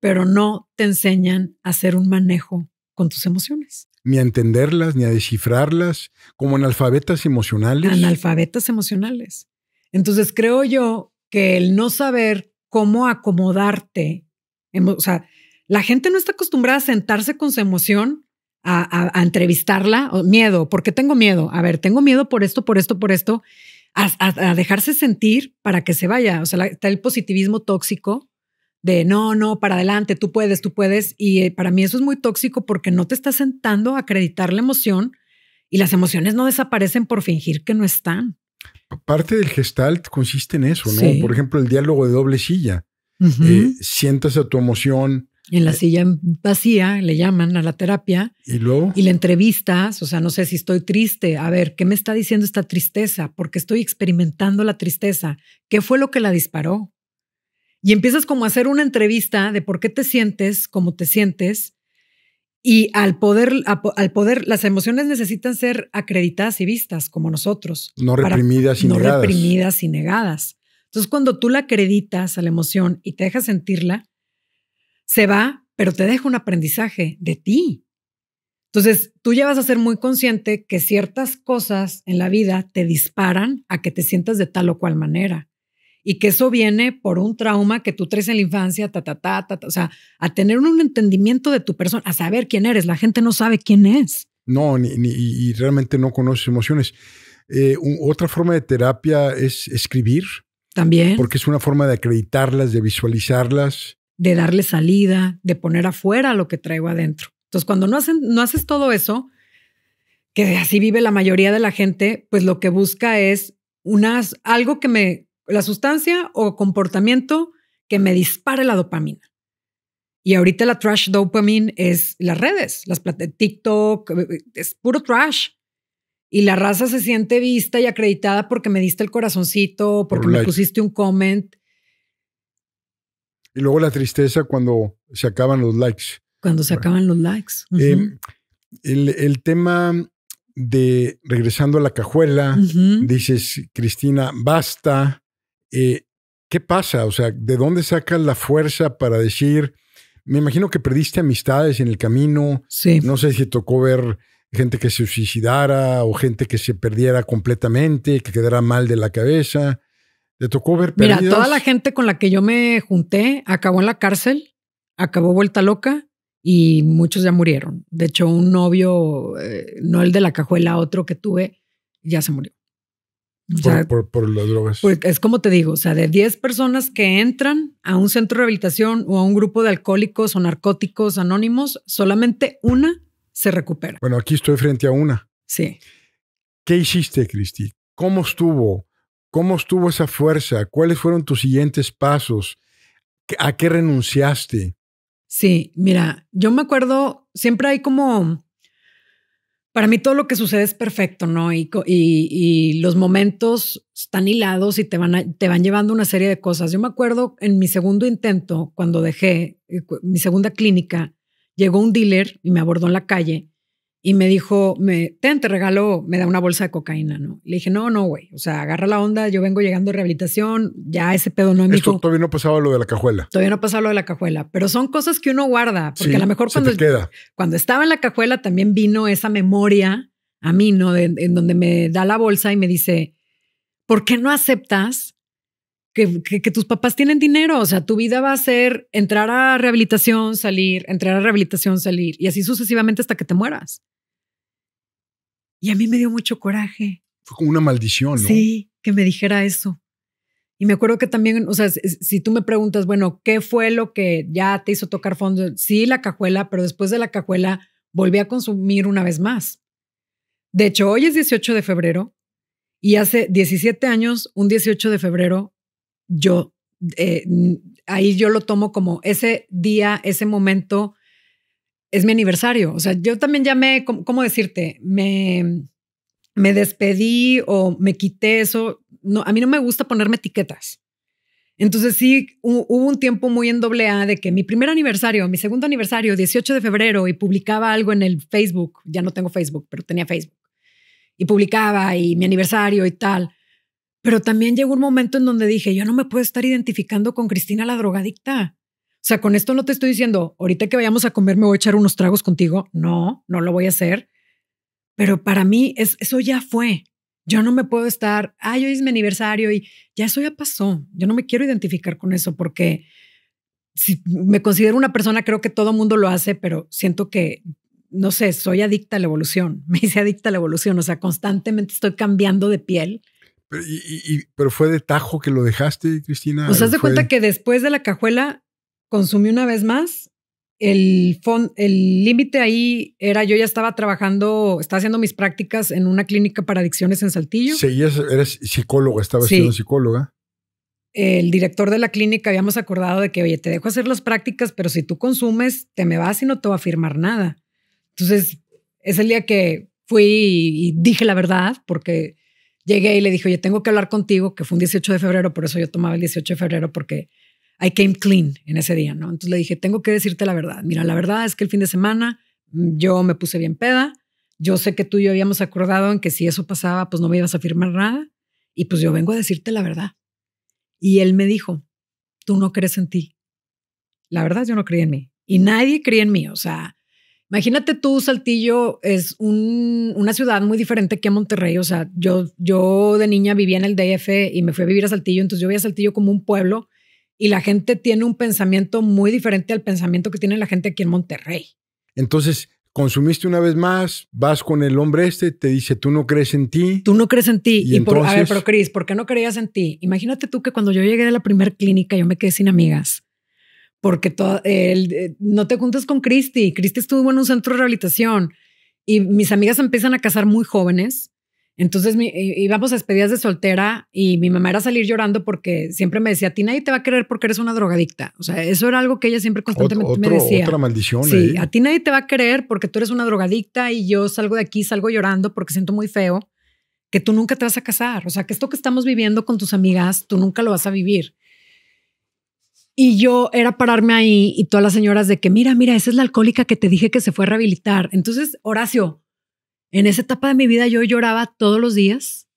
pero no te enseñan a hacer un manejo con tus emociones. Ni a entenderlas, ni a descifrarlas, como analfabetas emocionales. Analfabetas emocionales. Entonces creo yo que el no saber cómo acomodarte, o sea, la gente no está acostumbrada a sentarse con su emoción a, entrevistarla, o miedo, porque tengo miedo, a ver, tengo miedo por esto, por esto, por esto, a, dejarse sentir para que se vaya. O sea, está el positivismo tóxico de no, no, para adelante, tú puedes, tú puedes. Y eh, para mí eso es muy tóxico porque no te estás sentando a acreditar la emoción y las emociones no desaparecen por fingir que no están. Parte del gestalt consiste en eso, ¿no? Por ejemplo, el diálogo de doble silla. Eh, sientas a tu emoción, en la eh, silla vacía, le llaman a la terapia. ¿Y luego? Y la entrevistas, o sea, no sé si estoy triste. A ver, ¿qué me está diciendo esta tristeza? Porque estoy experimentando la tristeza. ¿Qué fue lo que la disparó? Y empiezas como a hacer una entrevista de por qué te sientes como te sientes. Y al poder, al poder, las emociones necesitan ser acreditadas y vistas, como nosotros. No reprimidas y negadas. No reprimidas y negadas. Entonces, cuando tú la acreditas a la emoción y te dejas sentirla, se va, pero te deja un aprendizaje de ti. Entonces, tú ya a ser muy consciente que ciertas cosas en la vida te disparan a que te sientas de tal o cual manera y que eso viene por un trauma que tú traes en la infancia, ta, ta, ta, ta, o sea, a tener un entendimiento de tu persona, a saber quién eres. La gente no sabe quién es. No, ni, y realmente no conoces emociones. Eh, otra forma de terapia es escribir. También. Porque es una forma de acreditarlas, de visualizarlas de darle salida, de poner afuera lo que traigo adentro. Entonces, cuando no, hacen, no haces todo eso, que así vive la mayoría de la gente, pues lo que busca es unas, algo que me, la sustancia o comportamiento que me dispare la dopamina. Y ahorita la trash dopamine es las redes, las TikTok, eh, eh, es puro trash. Y la raza se siente vista y acreditada porque me diste el corazoncito, porque me pusiste un comment. Y luego la tristeza cuando se acaban los likes. Cuando se acaban los likes. Em, el, tema de regresando a la cajuela, dices, Cristina, basta. Eh, ¿Qué pasa? O sea, ¿de dónde sacas la fuerza para decir, me imagino que perdiste amistades en el camino? Sí. No sé si tocó ver gente que se suicidara o gente que se perdiera completamente, que quedara mal de la cabeza. ¿Te tocó ver pérdidas? Mira, toda la gente con la que yo me junté acabó en la cárcel, acabó vuelta loca y muchos ya murieron. De hecho, un novio, eh, no el de la cajuela, otro que tuve, ya se murió. por, por, las drogas. es como te digo, o sea, de 10 personas que entran a un centro de rehabilitación o a un grupo de alcohólicos o narcóticos anónimos, solamente una se recupera. Bueno, aquí estoy frente a una. Sí. ¿Qué hiciste, Cristi? ¿Cómo estuvo? ¿Cómo estuvo esa fuerza? ¿Cuáles fueron tus siguientes pasos? ¿A qué renunciaste? Sí, mira, yo me acuerdo, siempre hay como, para mí todo lo que sucede es perfecto, ¿no? Y, los momentos están hilados y te van, te van llevando una serie de cosas. Yo me acuerdo en mi segundo intento, cuando dejé eh, mi segunda clínica, llegó un dealer y me abordó en la calle y me dijo, me, ten, te regalo, me da una bolsa de cocaína, ¿no? Le dije, no, no, güey, o sea, agarra la onda, yo vengo llegando de rehabilitación, ya ese pedo no es Esto todavía no pasaba lo de la cajuela. Todavía no pasaba lo de la cajuela, pero son cosas que uno guarda, porque a lo mejor cuando, estaba en la cajuela también vino esa memoria a mí, ¿no? en donde me da la bolsa y me dice, ¿por qué no aceptas que, que, tus papás tienen dinero, o sea, tu vida va a ser entrar a rehabilitación, salir, entrar a rehabilitación, salir, y así sucesivamente hasta que te mueras. Y a mí me dio mucho coraje. Fue como una maldición, ¿no? Sí, que me dijera eso. Y me acuerdo que también, o sea, si tú me preguntas, bueno, ¿qué fue lo que ya te hizo tocar fondo? Sí, la cajuela, pero después de la cajuela volví a consumir una vez más. De hecho, hoy es 18 de febrero y hace 17 años, un 18 de febrero, yo, eh, ahí yo lo tomo como ese día, ese momento es mi aniversario. O sea, yo también ya me, ¿cómo, decirte? Me, me despedí o me quité eso. No, a mí no me gusta ponerme etiquetas. Entonces sí, hubo un tiempo muy en doble A de que mi primer aniversario, mi segundo aniversario, 18 de febrero, y publicaba algo en el Facebook, ya no tengo Facebook, pero tenía Facebook, y publicaba y mi aniversario y tal. Pero también llegó un momento en donde dije, yo no me puedo estar identificando con Cristina la drogadicta. O sea, con esto no te estoy diciendo, ahorita que vayamos a comer me voy a echar unos tragos contigo. No, no lo voy a hacer. Pero para mí eso ya fue. Yo no me puedo estar, ay, hoy es mi aniversario y ya eso ya pasó. Yo no me quiero identificar con eso porque si me considero una persona, creo que todo mundo lo hace, pero siento que, no sé, soy adicta a la evolución. Me hice adicta a la evolución. O sea, constantemente estoy cambiando de piel. Pero, fue de tajo que lo dejaste, Cristina. O pues, sea, cuenta que después de la cajuela consumí una vez más. El límite ahí era, yo ya estaba trabajando, estaba haciendo mis prácticas en una clínica para adicciones en Saltillo. Sí, eres psicóloga, estaba siendo psicóloga. El director de la clínica habíamos acordado de que, oye, te dejo hacer las prácticas, pero si tú consumes, te me vas y no te va a firmar nada. Entonces, es el día que fui y dije la verdad, porque llegué y le dije, oye, tengo que hablar contigo, que fue un 18 de febrero, por eso yo tomaba el 18 de febrero, porque I came clean en ese día, ¿no? Entonces le dije, tengo que decirte la verdad. Mira, la verdad es que el fin de semana mm, yo me puse bien peda. Yo sé que tú y yo habíamos acordado en que si eso pasaba, pues no me ibas a firmar nada. Y pues yo vengo a decirte la verdad. Y él me dijo, tú no crees en ti. La verdad, yo no creí en mí. Y nadie creía en mí. O sea, imagínate tú, Saltillo es una ciudad muy diferente que Monterrey. O sea, yo, yo de niña vivía en el DF y me fui a vivir a Saltillo. Entonces yo veía a Saltillo como un pueblo y la gente tiene un pensamiento muy diferente al pensamiento que tiene la gente aquí en Monterrey. Entonces, consumiste una vez más, vas con el hombre este, te dice, tú no crees en ti. Tú no crees en ti. Y, a ver, pero Cris, ¿por qué no creías en ti? Imagínate tú que cuando yo llegué de la primera clínica, yo me quedé sin amigas. Porque todo, eh, no te juntas con Cristi. Cristi estuvo en un centro de rehabilitación y mis amigas empiezan a casar muy jóvenes entonces íbamos a despedidas de soltera y mi mamá era salir llorando porque siempre me decía, a ti nadie te va a querer porque eres una drogadicta. O sea, eso era algo que ella siempre constantemente me decía. Otra maldición. a ti nadie te va a querer porque tú eres una drogadicta y yo salgo de aquí, salgo llorando porque siento muy feo, que tú nunca te vas a casar. O sea, que esto que estamos viviendo con tus amigas, tú nunca lo vas a vivir. Y yo era pararme ahí y todas las señoras de que, mira, mira, esa es la alcohólica que te dije que se fue a rehabilitar. Entonces, Horacio, en esa etapa de mi vida yo lloraba todos los días.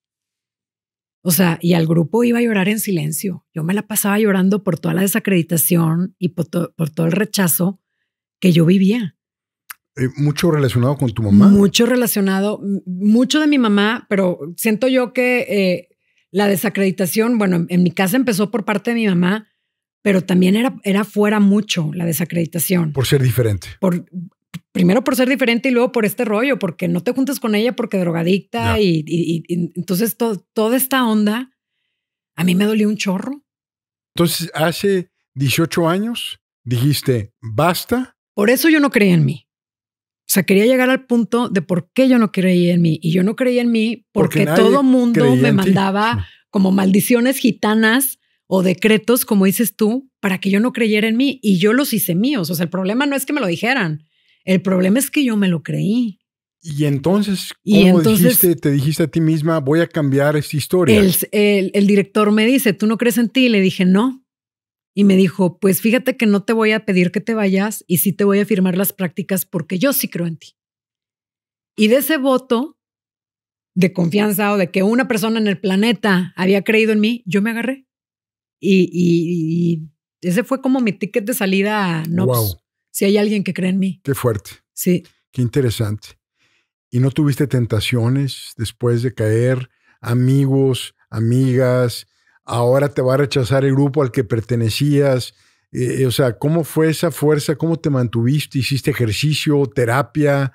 O sea, y al grupo iba a llorar en silencio. Yo me la pasaba llorando por toda la desacreditación y por, todo el rechazo que yo vivía. Eh, mucho relacionado con tu mamá. Mucho relacionado, mucho de mi mamá, pero siento yo que eh, la desacreditación, bueno, en, mi casa empezó por parte de mi mamá, pero también era, era fuera mucho la desacreditación. Por ser diferente. Por primero por ser diferente y luego por este rollo, porque no te juntas con ella porque drogadicta y, entonces toda esta onda a mí me dolió un chorro. Entonces, hace 18 años dijiste, basta. Por eso yo no creía en mí. O sea, quería llegar al punto de por qué yo no creía en mí. Y yo no creía en mí porque, todo mundo me mandaba como maldiciones gitanas o decretos, como dices tú, para que yo no creyera en mí. Y yo los hice míos. O sea, el problema no es que me lo dijeran. El problema es que yo me lo creí. Y entonces, ¿cómo dijiste, te dijiste a ti misma, voy a cambiar esta historia? El, director me dice, ¿tú no crees en ti? Y le dije, no. Y me dijo, pues fíjate que no te voy a pedir que te vayas y sí te voy a firmar las prácticas porque yo sí creo en ti. Y de ese voto de confianza o de que una persona en el planeta había creído en mí, yo me agarré. Y, ese fue como mi ticket de salida a Wow. Si hay alguien que cree en mí. Qué fuerte. Sí. Qué interesante. ¿Y no tuviste tentaciones después de caer? Amigos, amigas, ahora te va a rechazar el grupo al que pertenecías. Eh, eh, o sea, ¿cómo fue esa fuerza? ¿Cómo te mantuviste? ¿Hiciste ejercicio, terapia?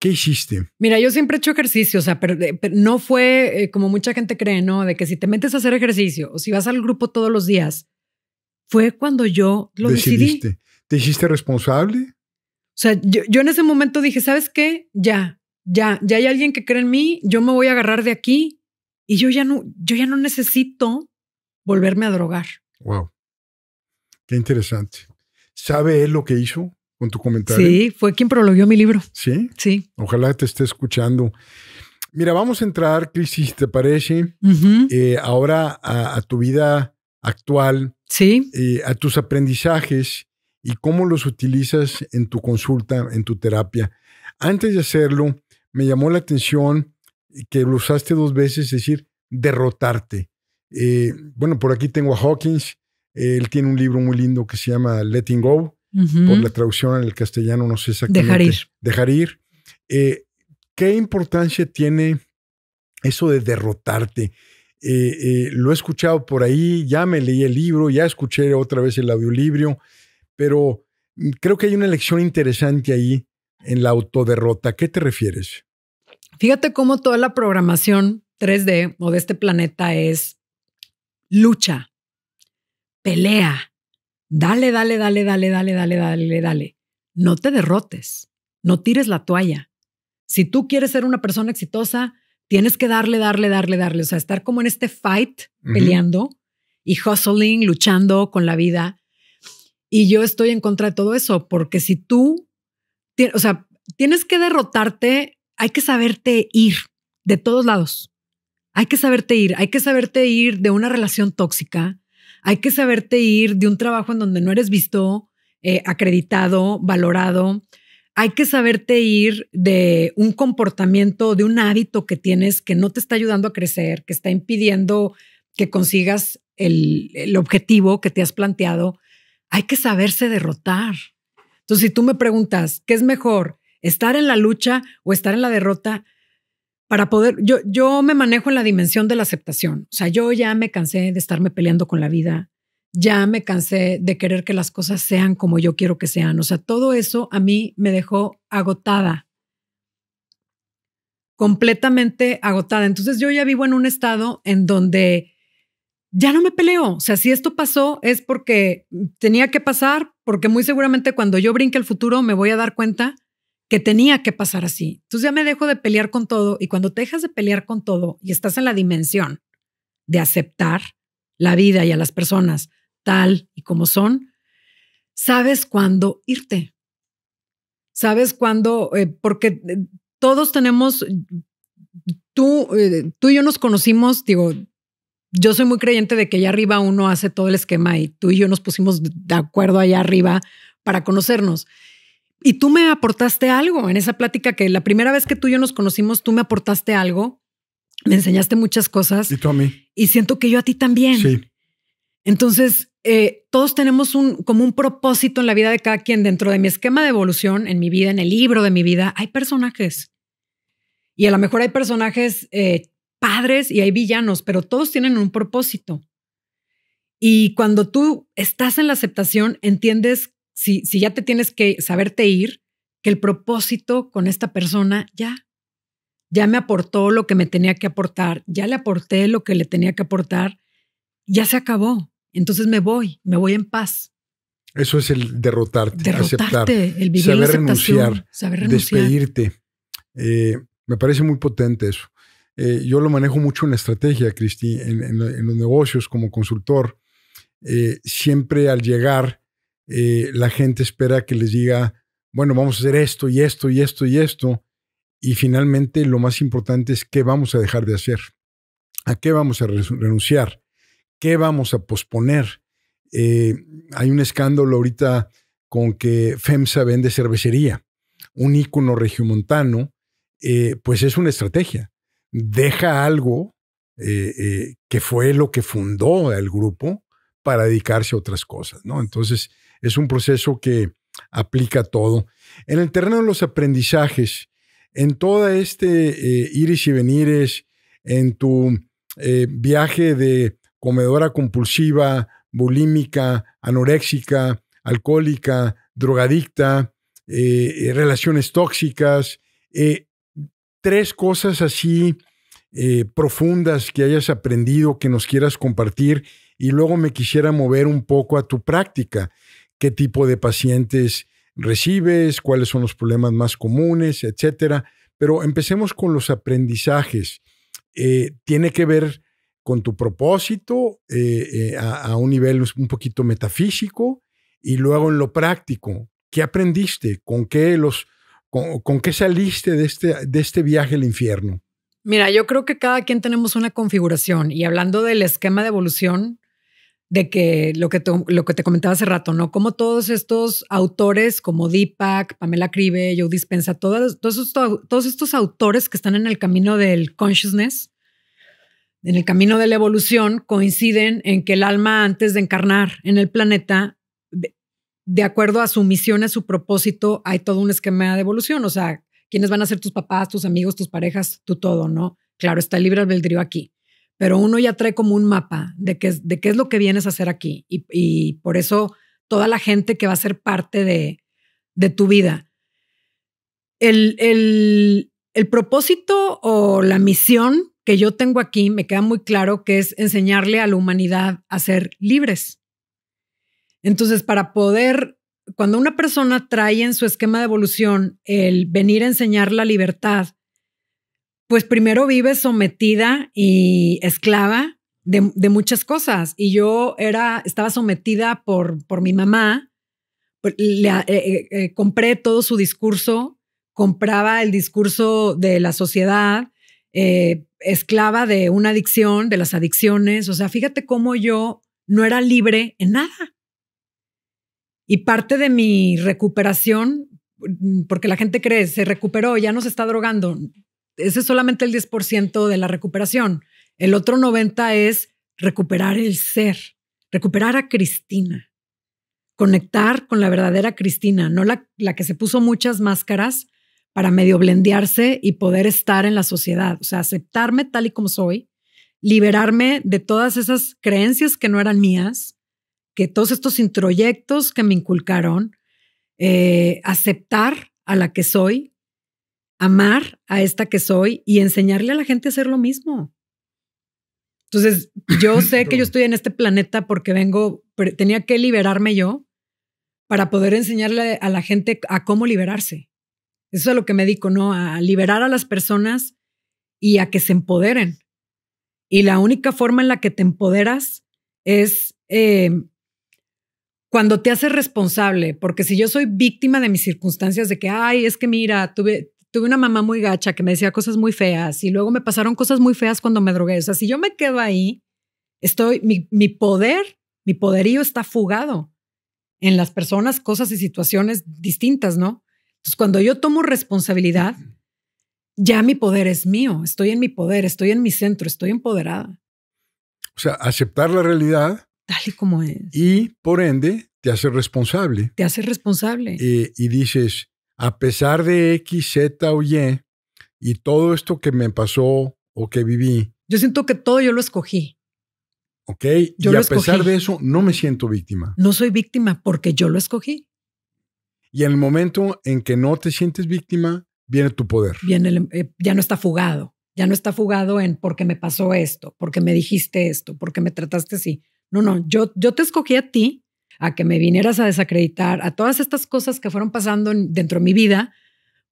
¿Qué hiciste? Mira, yo siempre he hecho ejercicio, o sea, pero, no fue eh, como mucha gente cree, ¿no? De que si te metes a hacer ejercicio o si vas al grupo todos los días, fue cuando yo lo decidí. ¿Te hiciste responsable? O sea, yo, en ese momento dije, ¿sabes qué? Ya, ya, ya hay alguien que cree en mí, yo me voy a agarrar de aquí y yo ya no, yo ya no necesito volverme a drogar. Wow. Qué interesante. ¿Sabe él lo que hizo con tu comentario? Sí, fue quien prologueó mi libro. ¿Sí? Sí. Ojalá te esté escuchando. Mira, vamos a entrar, Cris, si te parece, eh, ahora a, tu vida actual, ¿Sí? a tus aprendizajes y cómo los utilizas en tu consulta, en tu terapia. Antes de hacerlo, me llamó la atención que lo usaste dos veces, es decir, derrotarte. Eh, bueno, por aquí tengo a Hawkins. Él tiene un libro muy lindo que se llama Letting Go. Por la traducción en el castellano, no sé exactamente. Dejar ir. Dejar ir. Eh, ¿Qué importancia tiene eso de derrotarte? Eh, eh, lo he escuchado por ahí, ya me leí el libro, ya escuché otra vez el audiolibro pero mm, creo que hay una lección interesante ahí en la autoderrota. ¿Qué te refieres? Fíjate cómo toda la programación 3D o de este planeta es lucha, pelea, dale, dale, dale, dale, dale, dale, dale, dale. No te derrotes, no tires la toalla. Si tú quieres ser una persona exitosa, tienes que darle, darle, darle, darle. O sea, estar como en este fight, peleando y hustling, luchando con la vida. Y yo estoy en contra de todo eso, porque si tú, o sea, tienes que derrotarte, hay que saberte ir de todos lados. Hay que saberte ir, hay que saberte ir de una relación tóxica, hay que saberte ir de un trabajo en donde no eres visto, eh, acreditado, valorado. Hay que saberte ir de un comportamiento, de un hábito que tienes que no te está ayudando a crecer, que está impidiendo que consigas el objetivo que te has planteado hay que saberse derrotar. Entonces, si tú me preguntas, ¿qué es mejor? ¿Estar en la lucha o estar en la derrota? Para poder, yo, yo me manejo en la dimensión de la aceptación. O sea, yo ya me cansé de estarme peleando con la vida, ya me cansé de querer que las cosas sean como yo quiero que sean. O sea, todo eso a mí me dejó agotada, completamente agotada. Entonces yo ya vivo en un estado en donde ya no me peleo. O sea, si esto pasó es porque tenía que pasar, porque muy seguramente cuando yo brinque el futuro me voy a dar cuenta que tenía que pasar así. Entonces ya me dejo de pelear con todo y cuando te dejas de pelear con todo y estás en la dimensión de aceptar la vida y a las personas tal y como son, sabes cuándo irte. Sabes cuándo, eh, porque eh, todos tenemos, tú, eh, tú y yo nos conocimos, digo, yo soy muy creyente de que allá arriba uno hace todo el esquema y tú y yo nos pusimos de acuerdo allá arriba para conocernos. Y tú me aportaste algo en esa plática que la primera vez que tú y yo nos conocimos, tú me aportaste algo, me enseñaste muchas cosas. Y tú a mí. Y siento que yo a ti también. Sí. Entonces, eh, todos tenemos un, como un propósito en la vida de cada quien. Dentro de mi esquema de evolución, en mi vida, en el libro de mi vida, hay personajes. Y a lo mejor hay personajes eh, padres y hay villanos, pero todos tienen un propósito. Y cuando tú estás en la aceptación, entiendes, si, si ya te tienes que saberte ir, que el propósito con esta persona ya, ya me aportó lo que me tenía que aportar, ya le aporté lo que le tenía que aportar, ya se acabó. Entonces me voy, me voy en paz. Eso es el derrotarte, aceptar, el saber, renunciar, saber despedirte. Eh, me parece muy potente eso. Eh, yo lo manejo mucho en la estrategia, Cristi, en, los negocios como consultor. Eh, siempre al llegar, eh, la gente espera que les diga, bueno, vamos a hacer esto y esto y esto y esto. Y finalmente lo más importante es qué vamos a dejar de hacer, a qué vamos a renunciar, qué vamos a posponer. hay un escándalo ahorita con que FEMSA vende cervecería, un ícono regiomontano, pues es una estrategia deja algo eh, eh, que fue lo que fundó el grupo para dedicarse a otras cosas, ¿no? Entonces, es un proceso que aplica todo. En el terreno de los aprendizajes, en todo este ir eh, iris y venires, en tu viaje de comedora compulsiva, bulímica, anoréxica, alcohólica, drogadicta, relaciones tóxicas, tres cosas así eh, profundas que hayas aprendido, que nos quieras compartir, y luego me quisiera mover un poco a tu práctica. ¿Qué tipo de pacientes recibes? ¿Cuáles son los problemas más comunes? Etcétera. Pero empecemos con los aprendizajes. Eh, tiene que ver con tu propósito eh, a, a, un nivel un poquito metafísico y luego en lo práctico. ¿Qué aprendiste? ¿Con qué los ¿Con, qué saliste de este, de este viaje al infierno? Mira, yo creo que cada quien tenemos una configuración y hablando del esquema de evolución, de que lo que, te, lo que te comentaba hace rato, ¿no? Como todos estos autores como Deepak, Pamela Cribe, Joe Dispensa, todos, todos, todos estos autores que están en el camino del consciousness, en el camino de la evolución, coinciden en que el alma antes de encarnar en el planeta de acuerdo a su misión, a su propósito, hay todo un esquema de evolución. O sea, quiénes van a ser tus papás, tus amigos, tus parejas, Tú todo, ¿no? Claro, está el libre albedrío aquí, pero uno ya trae como un mapa de qué, de qué es lo que vienes a hacer aquí. Y, por eso toda la gente que va a ser parte de, tu vida. El, el propósito o la misión que yo tengo aquí me queda muy claro que es enseñarle a la humanidad a ser libres. Entonces, para poder, cuando una persona trae en su esquema de evolución el venir a enseñar la libertad, pues primero vive sometida y esclava de, muchas cosas. Y yo era, estaba sometida por, mi mamá, pues, le, eh, eh, eh, compré todo su discurso, compraba el discurso de la sociedad, esclava de una adicción, de las adicciones. O sea, fíjate cómo yo no era libre en nada. Y parte de mi recuperación, mm, porque la gente cree, se recuperó, ya no se está drogando. Ese es solamente el 10% de la recuperación. El otro 90% es recuperar el ser, recuperar a Cristina, conectar con la verdadera Cristina, no la, la que se puso muchas máscaras para medio blendearse y poder estar en la sociedad. O sea, aceptarme tal y como soy, liberarme de todas esas creencias que no eran mías, que todos estos introyectos que me inculcaron, eh, aceptar a la que soy, amar a esta que soy y enseñarle a la gente a hacer lo mismo. Entonces, yo sé que yo estoy en este planeta porque vengo, tenía que liberarme yo para poder enseñarle a la gente a cómo liberarse. Eso es lo que me dedico, ¿no? A liberar a las personas y a que se empoderen. Y la única forma en la que te empoderas es eh, cuando te haces responsable, porque si yo soy víctima de mis circunstancias de que, ay, es que mira, tuve, tuve una mamá muy gacha que me decía cosas muy feas y luego me pasaron cosas muy feas cuando me drogué. O sea, si yo me quedo ahí, estoy, mi, mi poder, mi poderío está fugado en las personas, cosas y situaciones distintas, ¿no? Entonces, cuando yo tomo responsabilidad, ya mi poder es mío, estoy en mi poder, estoy en mi centro, estoy empoderada. O sea, aceptar la realidad tal y como es. Y por ende, te hace responsable. Te hace responsable. Eh, y dices, a pesar de X, Z o Y, y todo esto que me pasó o que viví. Yo siento que todo yo lo escogí. Ok, yo y a pesar de eso, no me siento víctima. No soy víctima porque yo lo escogí. Y en el momento en que no te sientes víctima, viene tu poder. Viene eh, ya no está fugado. Ya no está fugado en porque me pasó esto, porque me dijiste esto, porque me trataste así no, no, yo, yo te escogí a ti, a que me vinieras a desacreditar, a todas estas cosas que fueron pasando dentro de mi vida,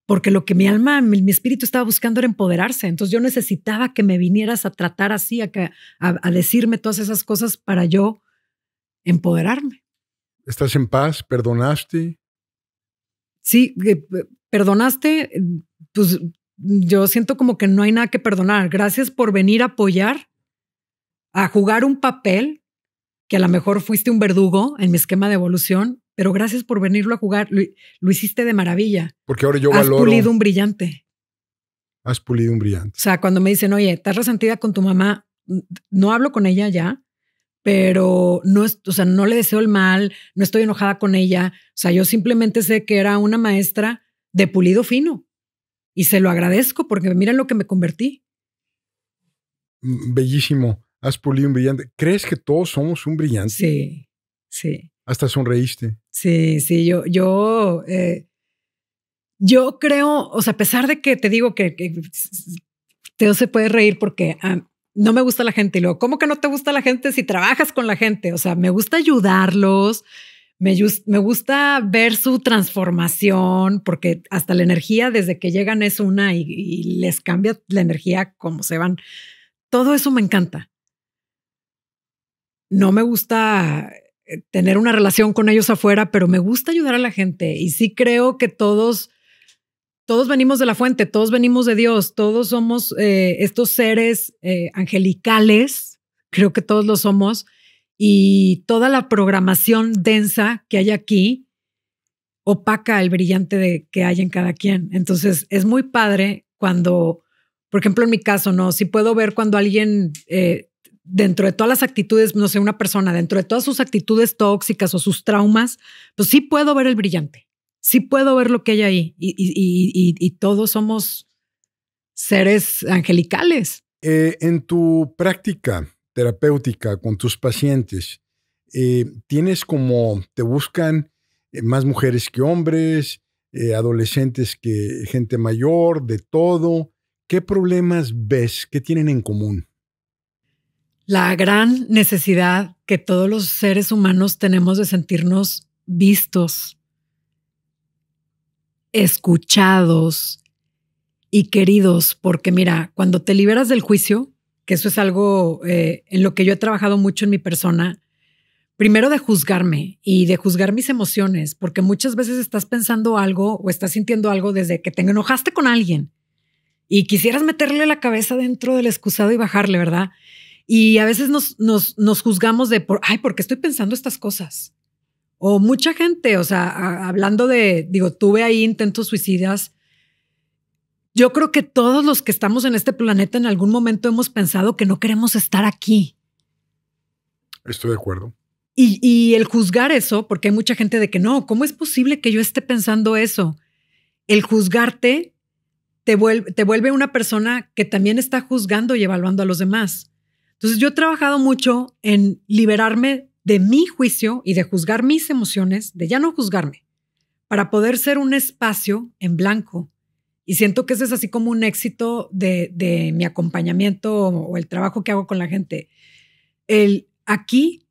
porque lo que mi alma, mi, espíritu estaba buscando era empoderarse. Entonces yo necesitaba que me vinieras a tratar así, a, que, a, a decirme todas esas cosas para yo empoderarme. ¿Estás en paz? ¿Perdonaste? Sí, eh, eh, perdonaste, pues yo siento como que no hay nada que perdonar. Gracias por venir a apoyar, a jugar un papel que a lo mejor fuiste un verdugo en mi esquema de evolución, pero gracias por venirlo a jugar. Lo, hiciste de maravilla. Porque ahora yo valoro. Has pulido un brillante. Has pulido un brillante. O sea, cuando me dicen, oye, estás resentida con tu mamá, no hablo con ella ya, pero no, o sea, no le deseo el mal, no estoy enojada con ella. O sea, yo simplemente sé que era una maestra de pulido fino y se lo agradezco porque miren lo que me convertí. Mm, bellísimo. Has pulido un brillante. ¿Crees que todos somos un brillante? Sí, sí. Hasta sonreíste. Sí, sí, yo, yo, eh, yo creo, o sea, a pesar de que te digo que, te se puede reír porque ah, no me gusta la gente. Y luego, ¿cómo que no te gusta la gente si trabajas con la gente? O sea, me gusta ayudarlos, me, gusta ver su transformación, porque hasta la energía desde que llegan es una y les cambia la energía como se van. Todo eso me encanta no me gusta eh, tener una relación con ellos afuera, pero me gusta ayudar a la gente y sí creo que todos, todos venimos de la fuente, todos venimos de Dios, todos somos eh, estos seres eh, angelicales, creo que todos lo somos y toda la programación densa que hay aquí opaca el brillante de, que hay en cada quien. Entonces es muy padre cuando, por ejemplo, en mi caso, no, si puedo ver cuando alguien dentro de todas las actitudes, no sé, una persona, dentro de todas sus actitudes tóxicas o sus traumas, pues sí puedo ver el brillante, sí puedo ver lo que hay ahí y, todos somos seres angelicales. Eh, en tu práctica terapéutica con tus pacientes, eh, tienes como, te buscan eh, más mujeres que hombres, adolescentes que gente mayor, de todo. ¿Qué problemas ves? ¿Qué tienen en común? la gran necesidad que todos los seres humanos tenemos de sentirnos vistos, escuchados y queridos, porque mira, cuando te liberas del juicio, que eso es algo eh, en lo que yo he trabajado mucho en mi persona, primero de juzgarme y de juzgar mis emociones, porque muchas veces estás pensando algo o estás sintiendo algo desde que te enojaste con alguien y quisieras meterle la cabeza dentro del excusado y bajarle, ¿verdad? Y a veces nos, nos, juzgamos de, por, ay, ¿por qué estoy pensando estas cosas? O mucha gente, o sea, hablando de, digo, tuve ahí intentos suicidas. Yo creo que todos los que estamos en este planeta en algún momento hemos pensado que no queremos estar aquí. Estoy de acuerdo. Y, el juzgar eso, porque hay mucha gente de que no, ¿cómo es posible que yo esté pensando eso? El juzgarte te te vuelve una persona que también está juzgando y evaluando a los demás. Entonces yo he trabajado mucho en liberarme de mi juicio y de juzgar mis emociones, de ya no juzgarme, para poder ser un espacio en blanco. Y siento que eso es así como un éxito de, mi acompañamiento o, el trabajo que hago con la gente. El, aquí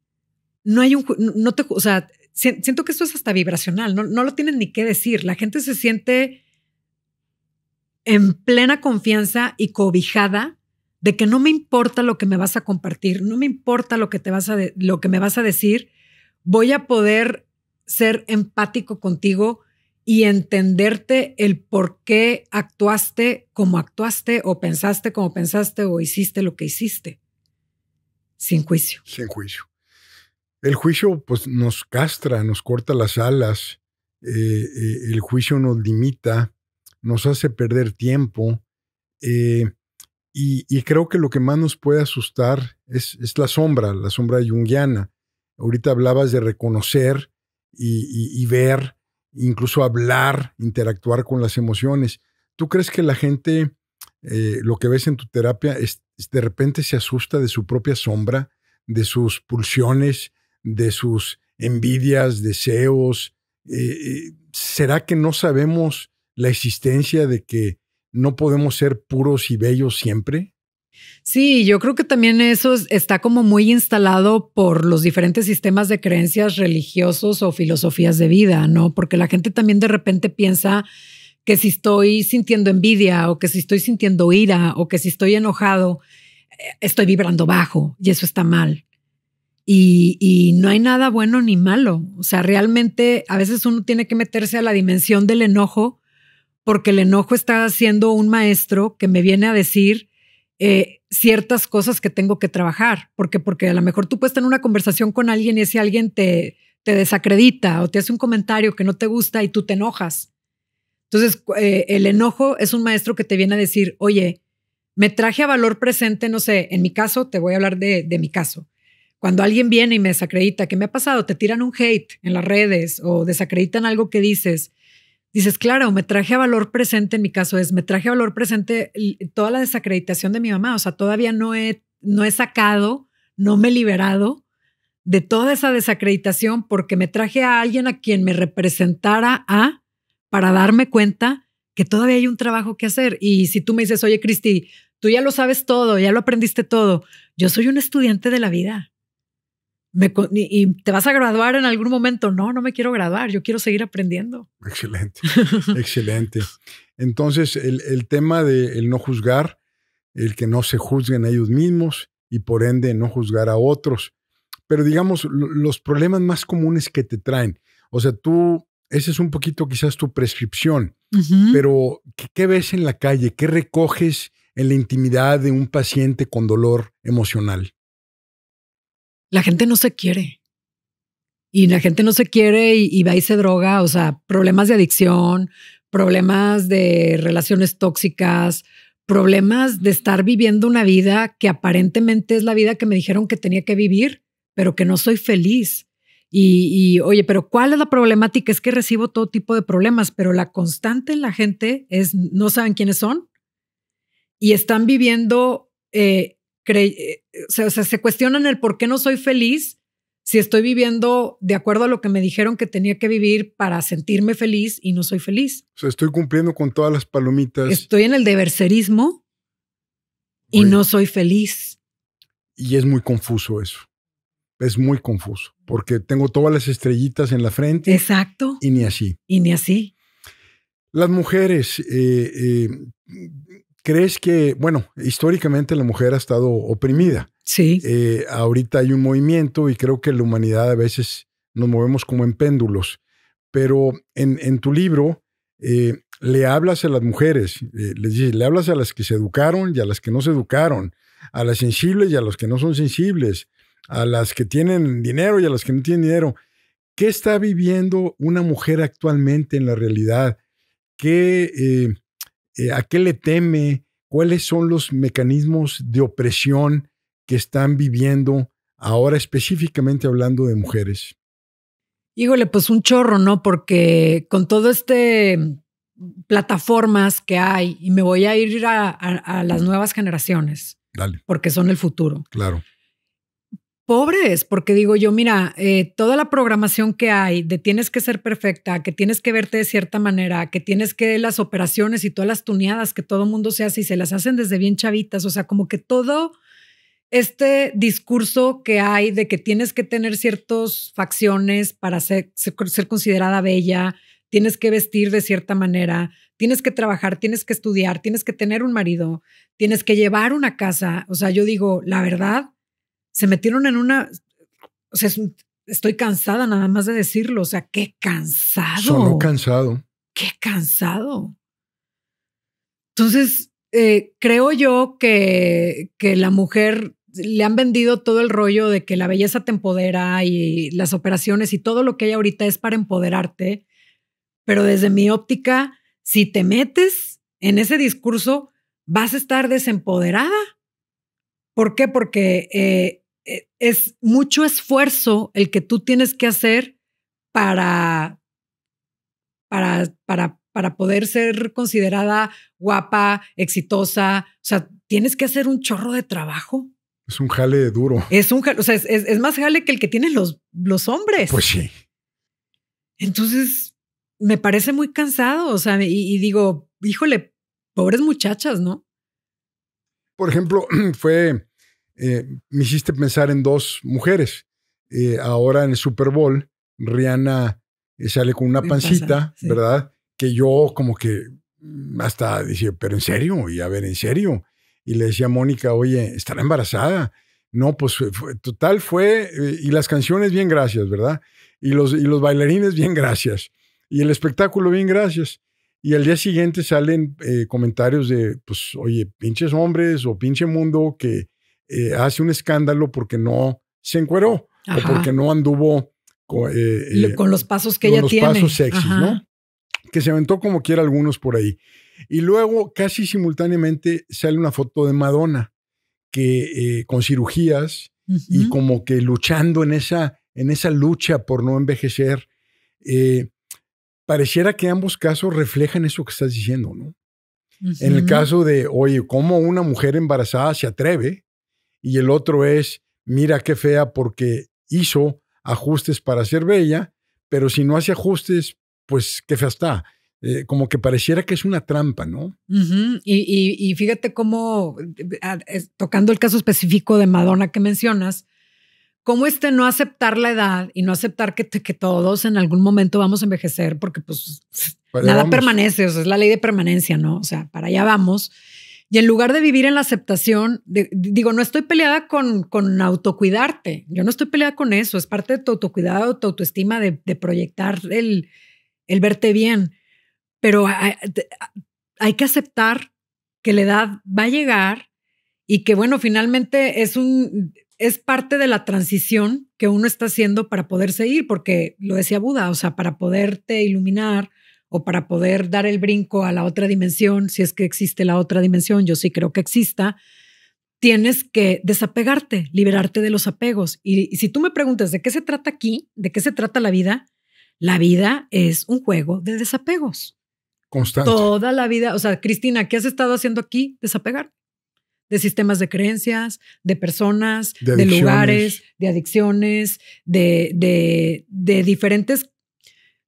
no hay un, no te, o sea, siento que esto es hasta vibracional, no, lo tienen ni qué decir. La gente se siente en plena confianza y cobijada de que no me importa lo que me vas a compartir, no me importa lo que, te vas a lo que me vas a decir, voy a poder ser empático contigo y entenderte el por qué actuaste como actuaste o pensaste como pensaste o hiciste lo que hiciste. Sin juicio. Sin juicio. El juicio pues nos castra, nos corta las alas, eh, eh, el juicio nos limita, nos hace perder tiempo. Eh, y, creo que lo que más nos puede asustar es, la sombra, la sombra junguiana. Ahorita hablabas de reconocer y, ver, incluso hablar, interactuar con las emociones. ¿Tú crees que la gente, eh, lo que ves en tu terapia, es, de repente se asusta de su propia sombra, de sus pulsiones, de sus envidias, deseos? Eh, eh, ¿Será que no sabemos la existencia de que no podemos ser puros y bellos siempre? Sí, yo creo que también eso está como muy instalado por los diferentes sistemas de creencias religiosos o filosofías de vida, ¿no? Porque la gente también de repente piensa que si estoy sintiendo envidia o que si estoy sintiendo ira o que si estoy enojado, eh, estoy vibrando bajo y eso está mal. Y, y, no hay nada bueno ni malo. O sea, realmente a veces uno tiene que meterse a la dimensión del enojo porque el enojo está siendo un maestro que me viene a decir eh, ciertas cosas que tengo que trabajar, porque, porque a lo mejor tú puedes tener una conversación con alguien y ese alguien te, te desacredita o te hace un comentario que no te gusta y tú te enojas. Entonces, eh, el enojo es un maestro que te viene a decir, oye, me traje a valor presente, no sé, en mi caso, te voy a hablar de, de mi caso. Cuando alguien viene y me desacredita, ¿qué me ha pasado? Te tiran un hate en las redes o desacreditan algo que dices dices, claro, me traje a valor presente, en mi caso es, me traje a valor presente toda la desacreditación de mi mamá, o sea, todavía no he, no he sacado, no me he liberado de toda esa desacreditación porque me traje a alguien a quien me representara a, para darme cuenta que todavía hay un trabajo que hacer. Y si tú me dices, oye, Cristi, tú ya lo sabes todo, ya lo aprendiste todo, yo soy un estudiante de la vida y te vas a graduar en algún momento. No, no me quiero graduar, yo quiero seguir aprendiendo. Excelente, excelente. Entonces, el, tema de no juzgar, el que no se juzguen a ellos mismos y por ende no juzgar a otros. Pero digamos, los problemas más comunes que te traen. O sea, tú, esa es un poquito quizás tu prescripción, pero ¿qué ves en la calle? ¿Qué recoges en la intimidad de un paciente con dolor emocional? la gente no se quiere. Y la gente no se quiere y, va y se droga, o sea, problemas de adicción, problemas de relaciones tóxicas, problemas de estar viviendo una vida que aparentemente es la vida que me dijeron que tenía que vivir, pero que no soy feliz. Y, oye, pero ¿cuál es la problemática? Es que recibo todo tipo de problemas, pero la constante en la gente es no saben quiénes son y están viviendo eh, eh, eh, o se cuestionan el por qué no soy feliz si estoy viviendo de acuerdo a lo que me dijeron que tenía que vivir para sentirme feliz y no soy feliz. O sea, estoy cumpliendo con todas las palomitas. Estoy en el deberserismo y no soy feliz. Y es muy confuso eso. Es muy confuso porque tengo todas las estrellitas en la frente. Exacto. Y ni así. Y ni así. Las mujeres, eh, ¿Crees que, bueno, históricamente la mujer ha estado oprimida? Sí. Eh, ahorita hay un movimiento y creo que la humanidad a veces nos movemos como en péndulos, pero en, tu libro eh, le hablas a las mujeres, eh, le hablas a las que se educaron y a las que no se educaron, a las sensibles y a las que no son sensibles, a las que tienen dinero y a las que no tienen dinero. ¿Qué está viviendo una mujer actualmente en la realidad? ¿Qué eh, a qué le teme, cuáles son los mecanismos de opresión que están viviendo ahora específicamente hablando de mujeres. Híjole, pues un chorro, ¿no? Porque con todo este plataformas que hay, y me voy a ir a, las nuevas generaciones, porque son el futuro. Claro pobres, porque digo yo, mira, eh, toda la programación que hay de tienes que ser perfecta, que tienes que verte de cierta manera, que tienes que las operaciones y todas las tuneadas que todo mundo se hace y se las hacen desde bien chavitas, o sea, como que todo este discurso que hay de que tienes que tener ciertas facciones para ser considerada bella, tienes que vestir de cierta manera, tienes que trabajar, tienes que estudiar, tienes que tener un marido, tienes que llevar una casa, o sea, yo digo, la verdad se metieron en una, o sea, estoy cansada nada más de decirlo, o sea, qué cansado. Sonó cansado. Qué cansado. Entonces, eh, creo yo que, que la mujer le han vendido todo el rollo de que la belleza te empodera y las operaciones y todo lo que hay ahorita es para empoderarte. Pero desde mi óptica, si te metes en ese discurso, vas a estar desempoderada. ¿Por qué? Porque eh, eh, es mucho esfuerzo el que tú tienes que hacer para, para, para, para poder ser considerada guapa, exitosa. O sea, tienes que hacer un chorro de trabajo. Es un jale duro. Es un jale, o sea, es, más jale que el que tienen los, los hombres. Pues sí. Entonces, me parece muy cansado, o sea, y digo, híjole, pobres muchachas, ¿no? Por ejemplo, fue eh, me hiciste pensar en dos mujeres. Eh, ahora en el Super Bowl, Rihanna eh, sale con una pancita, ¿verdad? Que yo como que mm, hasta decía pero en serio, y a ver, en serio. Y le decía a Mónica, oye, estará embarazada. No, pues total fue, y las canciones bien gracias, ¿verdad? Y los, y los bailarines bien gracias. Y el espectáculo bien gracias. Y al día siguiente salen comentarios de, pues, oye, pinches hombres o pinche mundo que eh, hace un escándalo porque no se encueró o porque no anduvo eh, eh, con, los pasos que ella tiene. pasos sexys, ¿no? Que se aventó como quiera algunos por ahí. Y luego, casi simultáneamente, sale una foto de Madonna, que con cirugías y como que luchando en esa, en esa lucha por no envejecer. pareciera que ambos casos reflejan eso que estás diciendo, ¿no? En el caso de, oye, ¿cómo una mujer embarazada se atreve y el otro es, mira qué fea porque hizo ajustes para ser bella, pero si no hace ajustes, pues qué fea está. Eh, como que pareciera que es una trampa, ¿no? y, fíjate cómo, ah, tocando el caso específico de Madonna que mencionas, cómo este no aceptar la edad y no aceptar que, todos en algún momento vamos a envejecer, porque pues nada permanece, es la ley de permanencia, ¿no? O sea, para allá vamos y en lugar de vivir en la aceptación, digo, no estoy peleada con, con autocuidarte, yo no estoy peleada con eso, es parte de tu autocuidado, tu autoestima, de, proyectar el, el, verte bien, pero hay, que aceptar que la edad va a llegar y que bueno, finalmente es un es parte de la transición que uno está haciendo para poder seguir. porque lo decía Buda, o sea, para poderte iluminar, o para poder dar el brinco a la otra dimensión, si es que existe la otra dimensión, yo sí creo que exista, tienes que desapegarte, liberarte de los apegos. Y, si tú me preguntas de qué se trata aquí, de qué se trata la vida, la vida es un juego de desapegos. Constante. Toda la vida, o sea, Cristina, ¿qué has estado haciendo aquí? Desapegar de sistemas de creencias, de personas, de, lugares, de adicciones, de, de, de, diferentes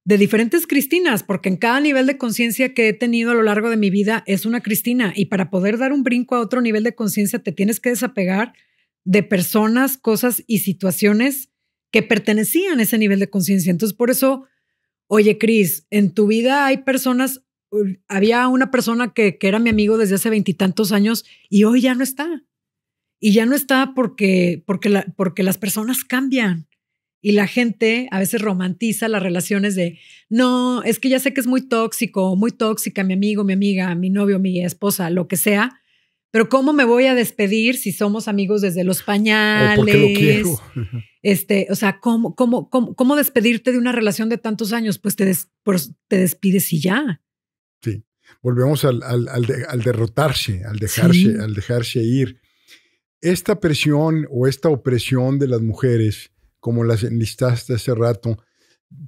de diferentes Cristinas, porque en cada nivel de conciencia que he tenido a lo largo de mi vida es una Cristina y para poder dar un brinco a otro nivel de conciencia te tienes que desapegar de personas, cosas y situaciones que pertenecían a ese nivel de conciencia. Entonces, por eso, oye, Cris, en tu vida hay personas, había una persona que, que era mi amigo desde hace veintitantos años y hoy ya no está. Y ya no está porque, porque, la, porque las personas cambian y la gente a veces romantiza las relaciones de, no, es que ya sé que es muy tóxico, muy tóxica, mi amigo, mi amiga, mi novio, mi esposa, lo que sea, pero ¿cómo me voy a despedir si somos amigos desde los oh, pañales? O Este, o sea, ¿cómo, cómo, cómo, despedirte de una relación de tantos años? Pues te, des, te despides y ya. Sí, volvemos al, derrotarse, al dejarse, al dejarse ir. Esta presión o esta opresión de las mujeres como las enlistaste hace rato,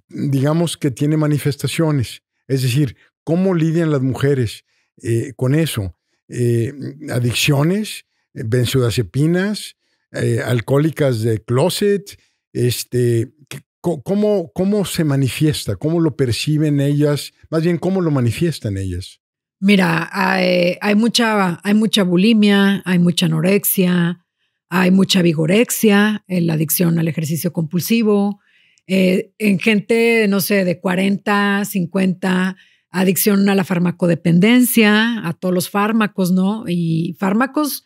digamos que tiene manifestaciones. Es decir, ¿cómo lidian las mujeres eh, con eso? Eh, adicciones, benzodiazepinas, eh, alcohólicas de closet, este, ¿cómo, se manifiesta? ¿Cómo lo perciben ellas? Más bien, ¿cómo lo manifiestan ellas? Mira, hay mucha, hay mucha bulimia, hay mucha anorexia, hay mucha vigorexia, en la adicción al ejercicio compulsivo, eh, en gente, no sé, de 40, 50, adicción a la farmacodependencia, a todos los fármacos, ¿no? Y fármacos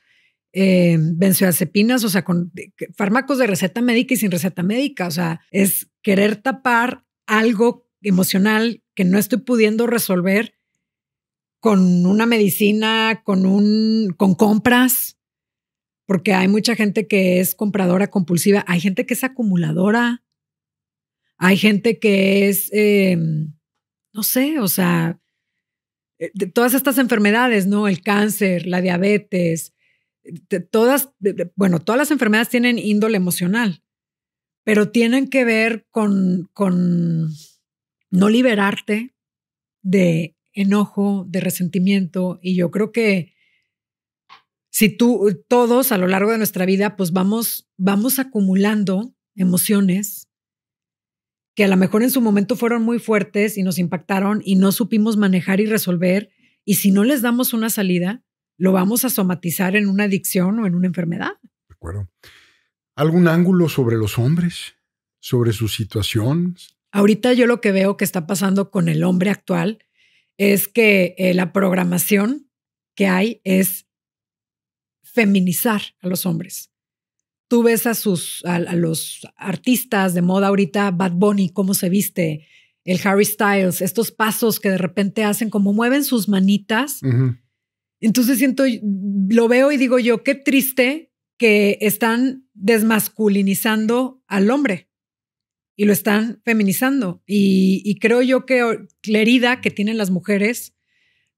eh, benzodiazepinas, o sea, con fármacos de receta médica y sin receta médica, o sea, es querer tapar algo emocional que no estoy pudiendo resolver con una medicina, con un, con compras, porque hay mucha gente que es compradora compulsiva, hay gente que es acumuladora, hay gente que es, em, no sé, o sea, eh, de todas estas enfermedades, ¿no? El cáncer, la diabetes, todas, bueno, todas las enfermedades tienen índole emocional, pero tienen que ver con, con no liberarte de enojo, de resentimiento, y yo creo que si tú, todos a lo largo de nuestra vida, pues vamos, vamos acumulando emociones que a lo mejor en su momento fueron muy fuertes y nos impactaron y no supimos manejar y resolver. Y si no les damos una salida, lo vamos a somatizar en una adicción o en una enfermedad. De acuerdo. ¿Algún ángulo sobre los hombres? ¿Sobre su situación? Ahorita yo lo que veo que está pasando con el hombre actual es que eh, la programación que hay es feminizar a los hombres. Tú ves a, sus, a, los artistas de moda ahorita, Bad Bunny, cómo se viste, el Harry Styles, estos pasos que de repente hacen, como mueven sus manitas. Entonces siento, lo veo y digo yo, qué triste que están desmasculinizando al hombre y lo están feminizando. Y, y creo yo que la herida que tienen las mujeres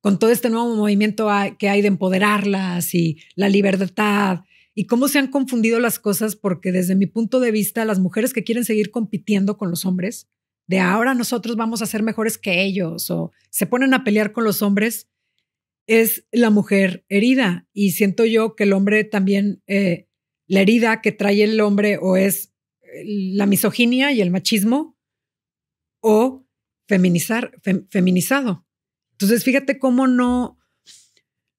con todo este nuevo movimiento que hay de empoderarlas y la libertad y cómo se han confundido las cosas, porque desde mi punto de vista, las mujeres que quieren seguir compitiendo con los hombres, de ahora nosotros vamos a ser mejores que ellos o se ponen a pelear con los hombres, es la mujer herida. Y siento yo que el hombre también, eh, la herida que trae el hombre o es eh, la misoginia y el machismo o feminizar, feminizado. Entonces, fíjate cómo no,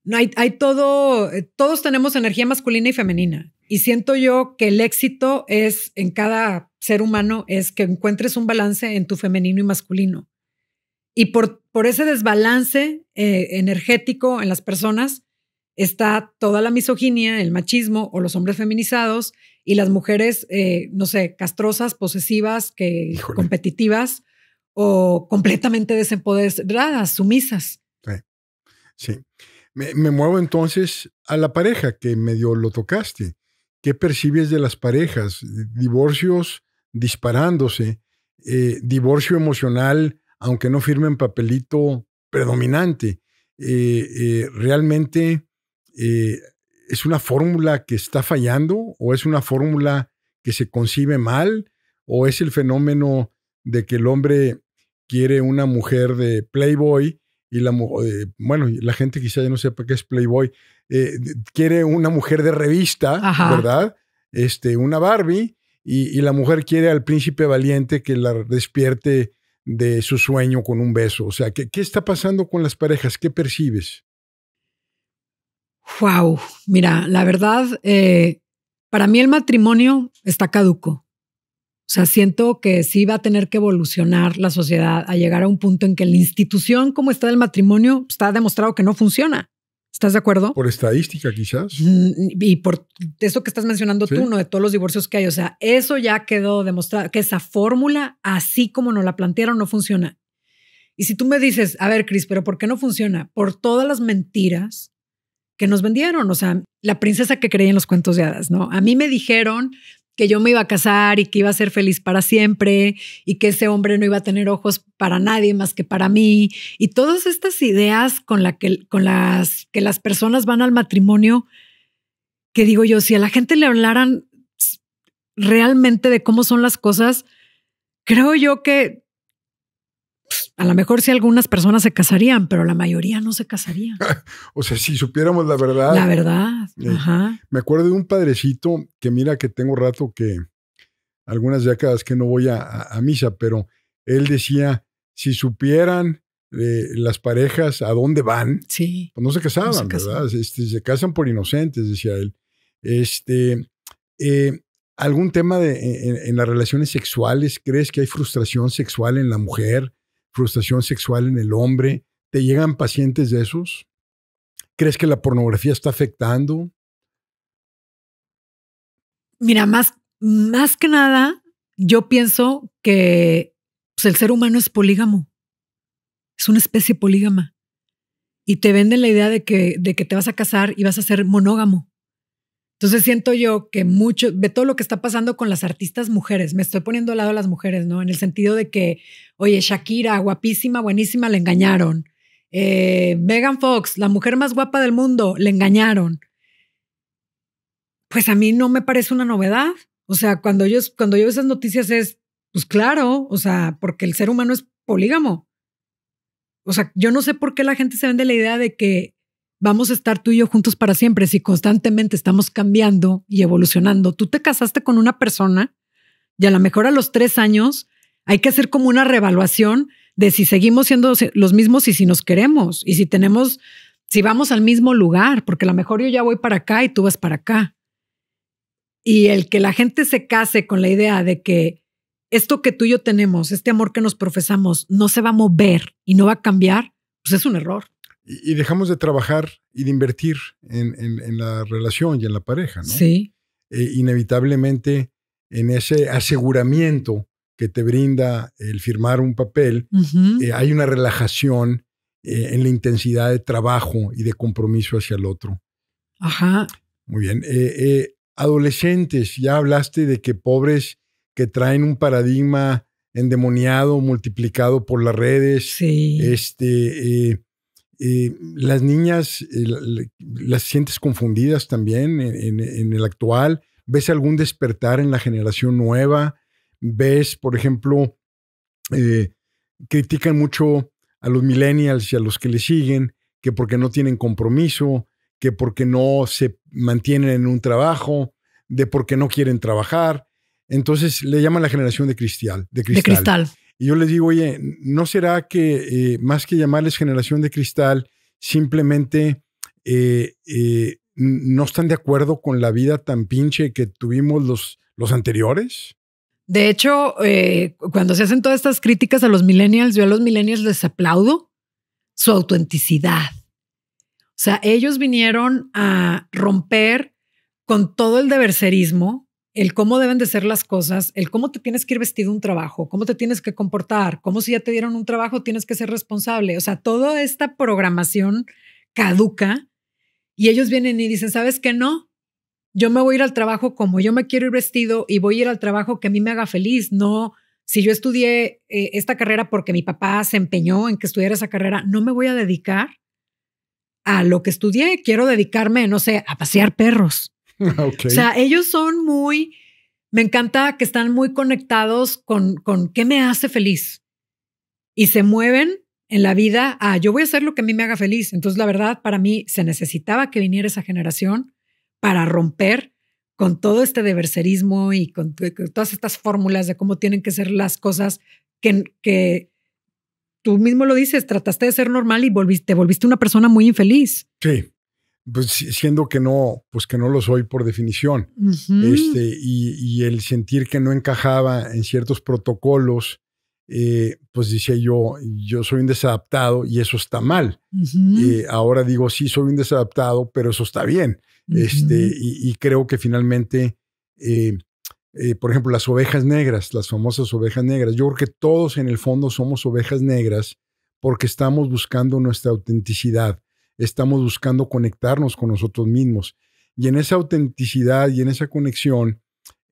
no hay, hay todo, eh, todos tenemos energía masculina y femenina. Y siento yo que el éxito es en cada ser humano, es que encuentres un balance en tu femenino y masculino. Y por, ese desbalance eh, energético en las personas está toda la misoginia, el machismo o los hombres feminizados y las mujeres, eh, no sé, castrosas, posesivas, que, competitivas o completamente desempoderadas, sumisas. Sí. Me, muevo entonces a la pareja que medio lo tocaste. ¿Qué percibes de las parejas? Divorcios disparándose, eh, divorcio emocional, aunque no firmen papelito predominante. Eh, eh, ¿Realmente es una fórmula que está fallando o es una fórmula que se concibe mal o es el fenómeno de que el hombre quiere una mujer de Playboy y la mujer, eh, bueno, la gente quizá ya no sepa qué es Playboy, eh, quiere una mujer de revista, ¿verdad? Este, una Barbie, y, la mujer quiere al príncipe valiente que la despierte de su sueño con un beso. O sea, ¿qué, qué está pasando con las parejas? ¿Qué percibes? Wow, mira, la verdad, eh, para mí el matrimonio está caduco. O sea, siento que sí va a tener que evolucionar la sociedad a llegar a un punto en que la institución como está del matrimonio está pues, demostrado que no funciona. ¿Estás de acuerdo? Por estadística, quizás. Mm, y por eso que estás mencionando tú, uno De todos los divorcios que hay. O sea, eso ya quedó demostrado, que esa fórmula, así como nos la plantearon, no funciona. Y si tú me dices, a ver, Cris, pero ¿por qué no funciona? Por todas las mentiras que nos vendieron. O sea, la princesa que creía en los cuentos de hadas, ¿no? A mí me dijeron que yo me iba a casar y que iba a ser feliz para siempre y que ese hombre no iba a tener ojos para nadie más que para mí y todas estas ideas con, con las que las personas van al matrimonio que digo yo, si a la gente le hablaran realmente de cómo son las cosas, creo yo que a lo mejor sí algunas personas se casarían, pero la mayoría no se casarían. o sea, si supiéramos la verdad. La verdad. Eh, ajá. Me acuerdo de un padrecito que mira que tengo rato que algunas décadas que no voy a, misa, pero él decía, si supieran eh, las parejas a dónde van, pues no se casaban, se ¿verdad? Este, se casan por inocentes, decía él. Este, eh, ¿Algún tema de, en, las relaciones sexuales? ¿Crees que hay frustración sexual en la mujer? frustración sexual en el hombre? ¿Te llegan pacientes de esos? ¿Crees que la pornografía está afectando? Mira, más, más que nada, yo pienso que pues, el ser humano es polígamo. Es una especie polígama. Y te venden la idea de que, de que te vas a casar y vas a ser monógamo. Entonces siento yo que mucho ve todo lo que está pasando con las artistas mujeres, me estoy poniendo al lado de las mujeres, ¿no? En el sentido de que, oye, Shakira, guapísima, buenísima, le engañaron. Eh, Megan Fox, la mujer más guapa del mundo, le engañaron. Pues a mí no me parece una novedad. O sea, cuando yo, cuando yo esas noticias es, pues claro, o sea, porque el ser humano es polígamo. O sea, yo no sé por qué la gente se vende la idea de que vamos a estar tú y yo juntos para siempre si constantemente estamos cambiando y evolucionando. Tú te casaste con una persona y a lo mejor a los tres años hay que hacer como una reevaluación de si seguimos siendo los mismos y si nos queremos y si tenemos, si vamos al mismo lugar, porque a lo mejor yo ya voy para acá y tú vas para acá. Y el que la gente se case con la idea de que esto que tú y yo tenemos, este amor que nos profesamos, no se va a mover y no va a cambiar, pues es un error y, dejamos de trabajar y de invertir en, la relación y en la pareja, ¿no? Sí. E, inevitablemente en ese aseguramiento que te brinda el firmar un papel, eh, hay una relajación eh, en la intensidad de trabajo y de compromiso hacia el otro. Ajá. Muy bien. Eh, adolescentes, ya hablaste de que pobres que traen un paradigma endemoniado, multiplicado por las redes, sí. este, eh, las niñas eh, las sientes confundidas también en, el actual. ¿Ves algún despertar en la generación nueva? ¿Ves, por ejemplo, eh, critican mucho a los millennials y a los que le siguen, que porque no tienen compromiso, que porque no se mantienen en un trabajo, de porque no quieren trabajar? Entonces le llaman la generación De cristal. De cristal. Y yo les digo, oye, ¿no será que eh, más que llamarles generación de cristal, simplemente eh, eh, no están de acuerdo con la vida tan pinche que tuvimos los, los anteriores? De hecho, cuando se hacen todas estas críticas a los millennials, yo a los millennials les aplaudo su autenticidad. O sea, ellos vinieron a romper con todo el deberserismo el cómo deben de ser las cosas, el cómo te tienes que ir vestido un trabajo, cómo te tienes que comportar, cómo si ya te dieron un trabajo tienes que ser responsable. O sea, toda esta programación caduca y ellos vienen y dicen, ¿sabes qué no? Yo me voy a ir al trabajo como yo me quiero ir vestido y voy a ir al trabajo que a mí me haga feliz, no si yo estudié eh, esta carrera porque mi papá se empeñó en que estudiara esa carrera, no me voy a dedicar a lo que estudié, quiero dedicarme, no sé, a pasear perros. O sea, ellos son muy, me encanta que están muy conectados con, con qué me hace feliz. Y se mueven en la vida a yo voy a hacer lo que a mí me haga feliz. Entonces, la verdad, para mí se necesitaba que viniera esa generación para romper con todo este deberserismo y con, todas estas fórmulas de cómo tienen que ser las cosas que, que tú mismo lo dices, trataste de ser normal y volviste, te volviste una persona muy infeliz. Sí pues, siendo que no, pues que no lo soy por definición. este, y, el sentir que no encajaba en ciertos protocolos, eh, pues decía yo, yo soy un desadaptado y eso está mal. y eh, ahora digo, sí, soy un desadaptado, pero eso está bien. este, y, creo que finalmente, eh, por ejemplo, las ovejas negras, las famosas ovejas negras, yo creo que todos en el fondo somos ovejas negras porque estamos buscando nuestra autenticidad estamos buscando conectarnos con nosotros mismos. Y en esa autenticidad y en esa conexión,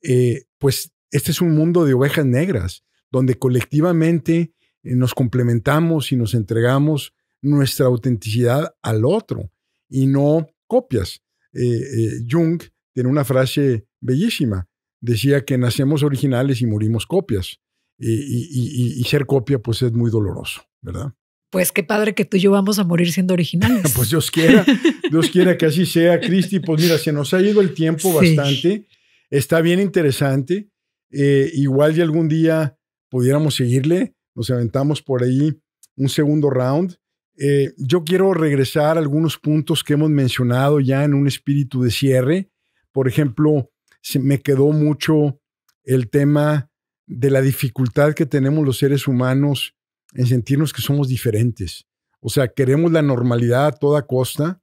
eh, pues este es un mundo de ovejas negras, donde colectivamente eh, nos complementamos y nos entregamos nuestra autenticidad al otro y no copias. Eh, Jung tiene una frase bellísima. Decía que nacemos originales y morimos copias. y ser copia pues es muy doloroso, ¿verdad? pues qué padre que tú y yo vamos a morir siendo originales. pues Dios quiera, Dios quiera que así sea, Cristi. Pues mira, se nos ha ido el tiempo bastante. Está bien interesante. Eh, igual si algún día pudiéramos seguirle. Nos aventamos por ahí un segundo round. Eh, yo quiero regresar a algunos puntos que hemos mencionado ya en un espíritu de cierre. Por ejemplo, se me quedó mucho el tema de la dificultad que tenemos los seres humanos en sentirnos que somos diferentes. O sea, queremos la normalidad a toda costa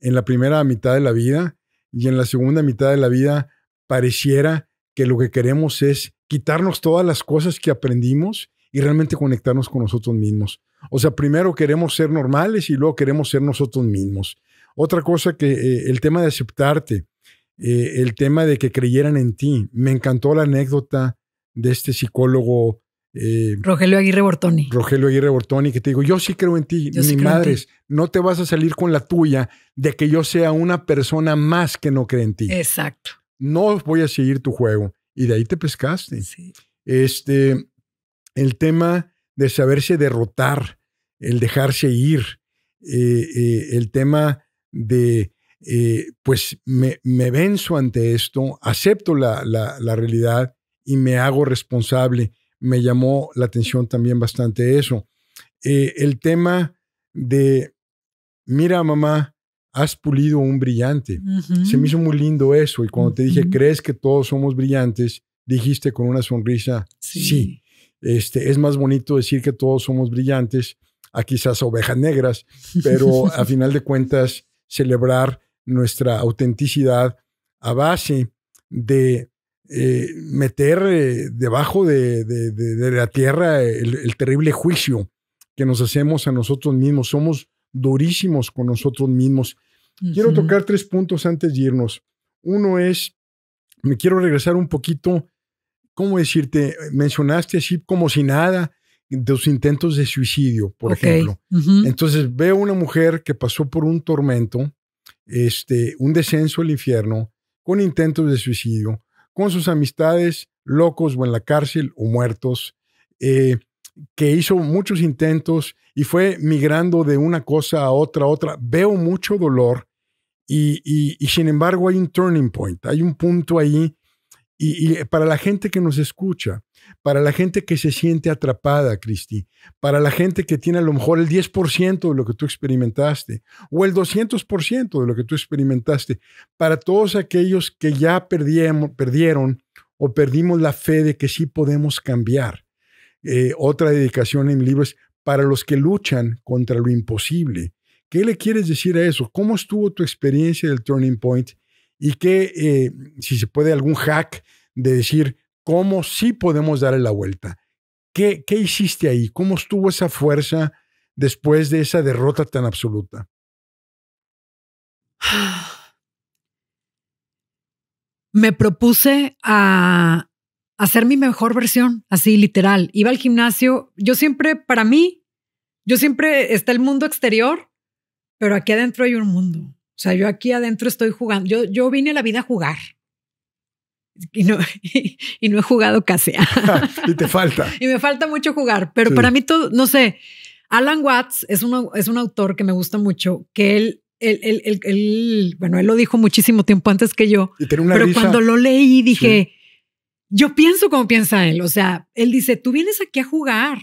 en la primera mitad de la vida y en la segunda mitad de la vida pareciera que lo que queremos es quitarnos todas las cosas que aprendimos y realmente conectarnos con nosotros mismos. O sea, primero queremos ser normales y luego queremos ser nosotros mismos. Otra cosa que eh, el tema de aceptarte, eh, el tema de que creyeran en ti. Me encantó la anécdota de este psicólogo eh, Rogelio Aguirre Bortoni. Rogelio Aguirre Bortoni, que te digo, yo sí creo en ti, mis madres, no te vas a salir con la tuya de que yo sea una persona más que no cree en ti. Exacto. No voy a seguir tu juego. Y de ahí te pescaste. Este, el tema de saberse derrotar, el dejarse ir, eh, eh, el tema de, pues me, venzo ante esto, acepto la, la realidad y me hago responsable me llamó la atención también bastante eso. Eh, el tema de, mira mamá, has pulido un brillante. Se me hizo muy lindo eso. Y cuando te dije, ¿crees que todos somos brillantes? Dijiste con una sonrisa, sí. Este, es más bonito decir que todos somos brillantes a quizás ovejas negras, pero a final de cuentas, celebrar nuestra autenticidad a base de eh, meter eh, debajo de, la tierra el, terrible juicio que nos hacemos a nosotros mismos. Somos durísimos con nosotros mismos. Quiero tocar tres puntos antes de irnos. Uno es, me quiero regresar un poquito, ¿cómo decirte? Mencionaste así como si nada de los intentos de suicidio, por ejemplo. Entonces veo una mujer que pasó por un tormento, este, un descenso al infierno, con intentos de suicidio, con sus amistades, locos o en la cárcel o muertos, eh, que hizo muchos intentos y fue migrando de una cosa a otra a otra. Veo mucho dolor y, sin embargo hay un turning point, hay un punto ahí. y para la gente que nos escucha, para la gente que se siente atrapada, Cristi, para la gente que tiene a lo mejor el 10% de lo que tú experimentaste o el 200% de lo que tú experimentaste, para todos aquellos que ya perdieron, perdieron o perdimos la fe de que sí podemos cambiar. Eh, otra dedicación en mi libro es para los que luchan contra lo imposible. ¿Qué le quieres decir a eso? ¿Cómo estuvo tu experiencia del Turning Point? ¿Y qué, eh, si se puede, algún hack de decir, cómo sí podemos darle la vuelta. ¿Qué, ¿Qué hiciste ahí? ¿Cómo estuvo esa fuerza después de esa derrota tan absoluta? Me propuse a hacer mi mejor versión, así literal. Iba al gimnasio, yo siempre, para mí, yo siempre está el mundo exterior, pero aquí adentro hay un mundo. O sea, yo aquí adentro estoy jugando. Yo, yo vine a la vida a jugar. y no, he jugado casi. y te falta. Y me falta mucho jugar, pero para mí todo, no sé, Alan Watts es, un, es un autor que me gusta mucho, que él él, él, él, bueno, él lo dijo muchísimo tiempo antes que yo, pero cuando lo leí dije, yo pienso como piensa él, o sea, él dice, tú vienes aquí a jugar.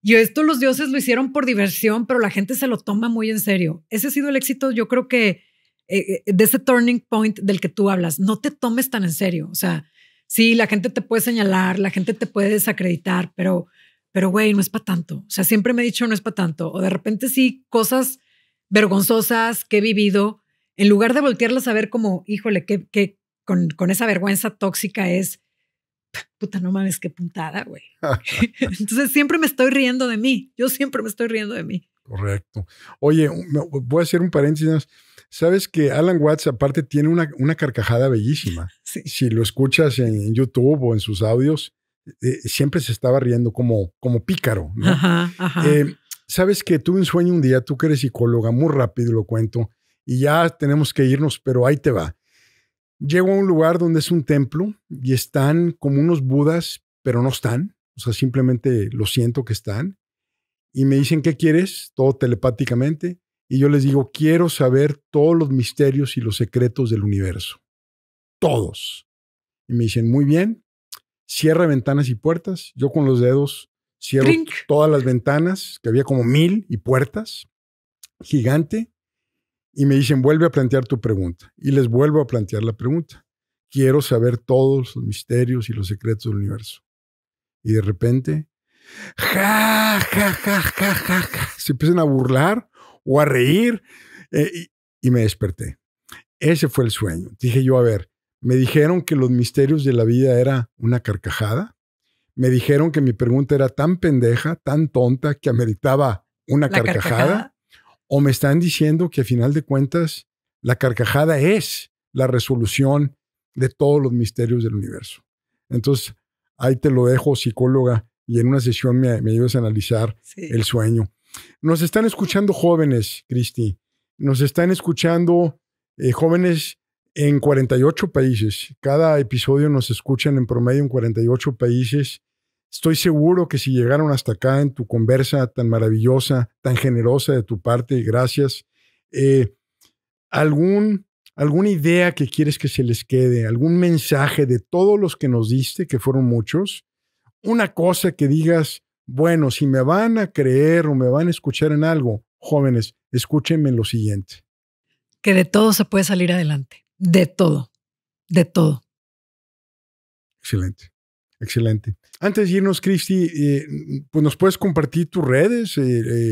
Y esto los dioses lo hicieron por diversión, pero la gente se lo toma muy en serio. Ese ha sido el éxito, yo creo que eh, eh, de ese turning point del que tú hablas. No te tomes tan en serio. O sea, sí, la gente te puede señalar, la gente te puede desacreditar, pero, pero güey, no es para tanto. O sea, siempre me he dicho no es para tanto. O de repente sí, cosas vergonzosas que he vivido, en lugar de voltearlas a ver como, híjole, que, con, con esa vergüenza tóxica es, puta, no mames, qué puntada, güey. Entonces siempre me estoy riendo de mí. Yo siempre me estoy riendo de mí. Correcto. Oye, voy a hacer un paréntesis. Sabes que Alan Watts aparte tiene una, una carcajada bellísima. Si lo escuchas en YouTube o en sus audios, eh, siempre se estaba riendo como, como pícaro. Eh, Sabes que tuve un sueño un día, tú que eres psicóloga, muy rápido lo cuento, y ya tenemos que irnos, pero ahí te va. Llego a un lugar donde es un templo y están como unos budas, pero no están. O sea, simplemente lo siento que están y me dicen, ¿qué quieres? Todo telepáticamente. Y yo les digo, quiero saber todos los misterios y los secretos del universo. Todos. Y me dicen, muy bien, cierra ventanas y puertas. Yo con los dedos cierro todas las ventanas, que había como mil y puertas, gigante. Y me dicen, vuelve a plantear tu pregunta. Y les vuelvo a plantear la pregunta. Quiero saber todos los misterios y los secretos del universo. Y de repente se empiezan a burlar o a reír. Eh, y, me desperté. Ese fue el sueño. Dije yo, a ver, me dijeron que los misterios de la vida era una carcajada. Me dijeron que mi pregunta era tan pendeja, tan tonta, que ameritaba una carcajada. carcajada. O me están diciendo que a final de cuentas la carcajada es la resolución de todos los misterios del universo. Entonces, ahí te lo dejo, psicóloga y en una sesión me, ayudas a analizar el sueño. Nos están escuchando jóvenes, Cristi. Nos están escuchando eh, jóvenes en 48 países. Cada episodio nos escuchan en promedio en 48 países. Estoy seguro que si llegaron hasta acá en tu conversa tan maravillosa, tan generosa de tu parte, gracias. Eh, algún, ¿Alguna idea que quieres que se les quede? ¿Algún mensaje de todos los que nos diste, que fueron muchos? una cosa que digas, bueno, si me van a creer o me van a escuchar en algo, jóvenes, escúchenme lo siguiente. Que de todo se puede salir adelante, de todo, de todo. Excelente, excelente. Antes de irnos, Cristi, eh, pues nos puedes compartir tus redes. Eh,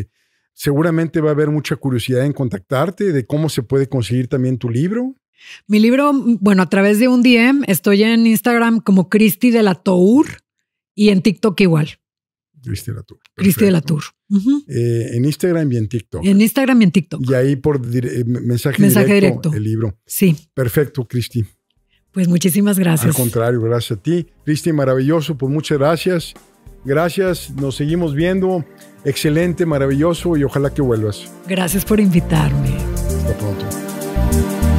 eh, seguramente va a haber mucha curiosidad en contactarte de cómo se puede conseguir también tu libro. Mi libro, mm, bueno, a través de un DM, estoy en Instagram como Cristi de la Tour y en TikTok igual. Cristi de la Tour. Cristi de la Tour. en Instagram y en TikTok. En Instagram y en TikTok. Y ahí por eh, mensaje, directo, directo, El libro. Sí. Perfecto, Cristi. Pues muchísimas gracias. Al contrario, gracias a ti. Cristi, maravilloso. Pues muchas gracias. Gracias. Nos seguimos viendo. Excelente, maravilloso y ojalá que vuelvas. Gracias por invitarme. Hasta pronto.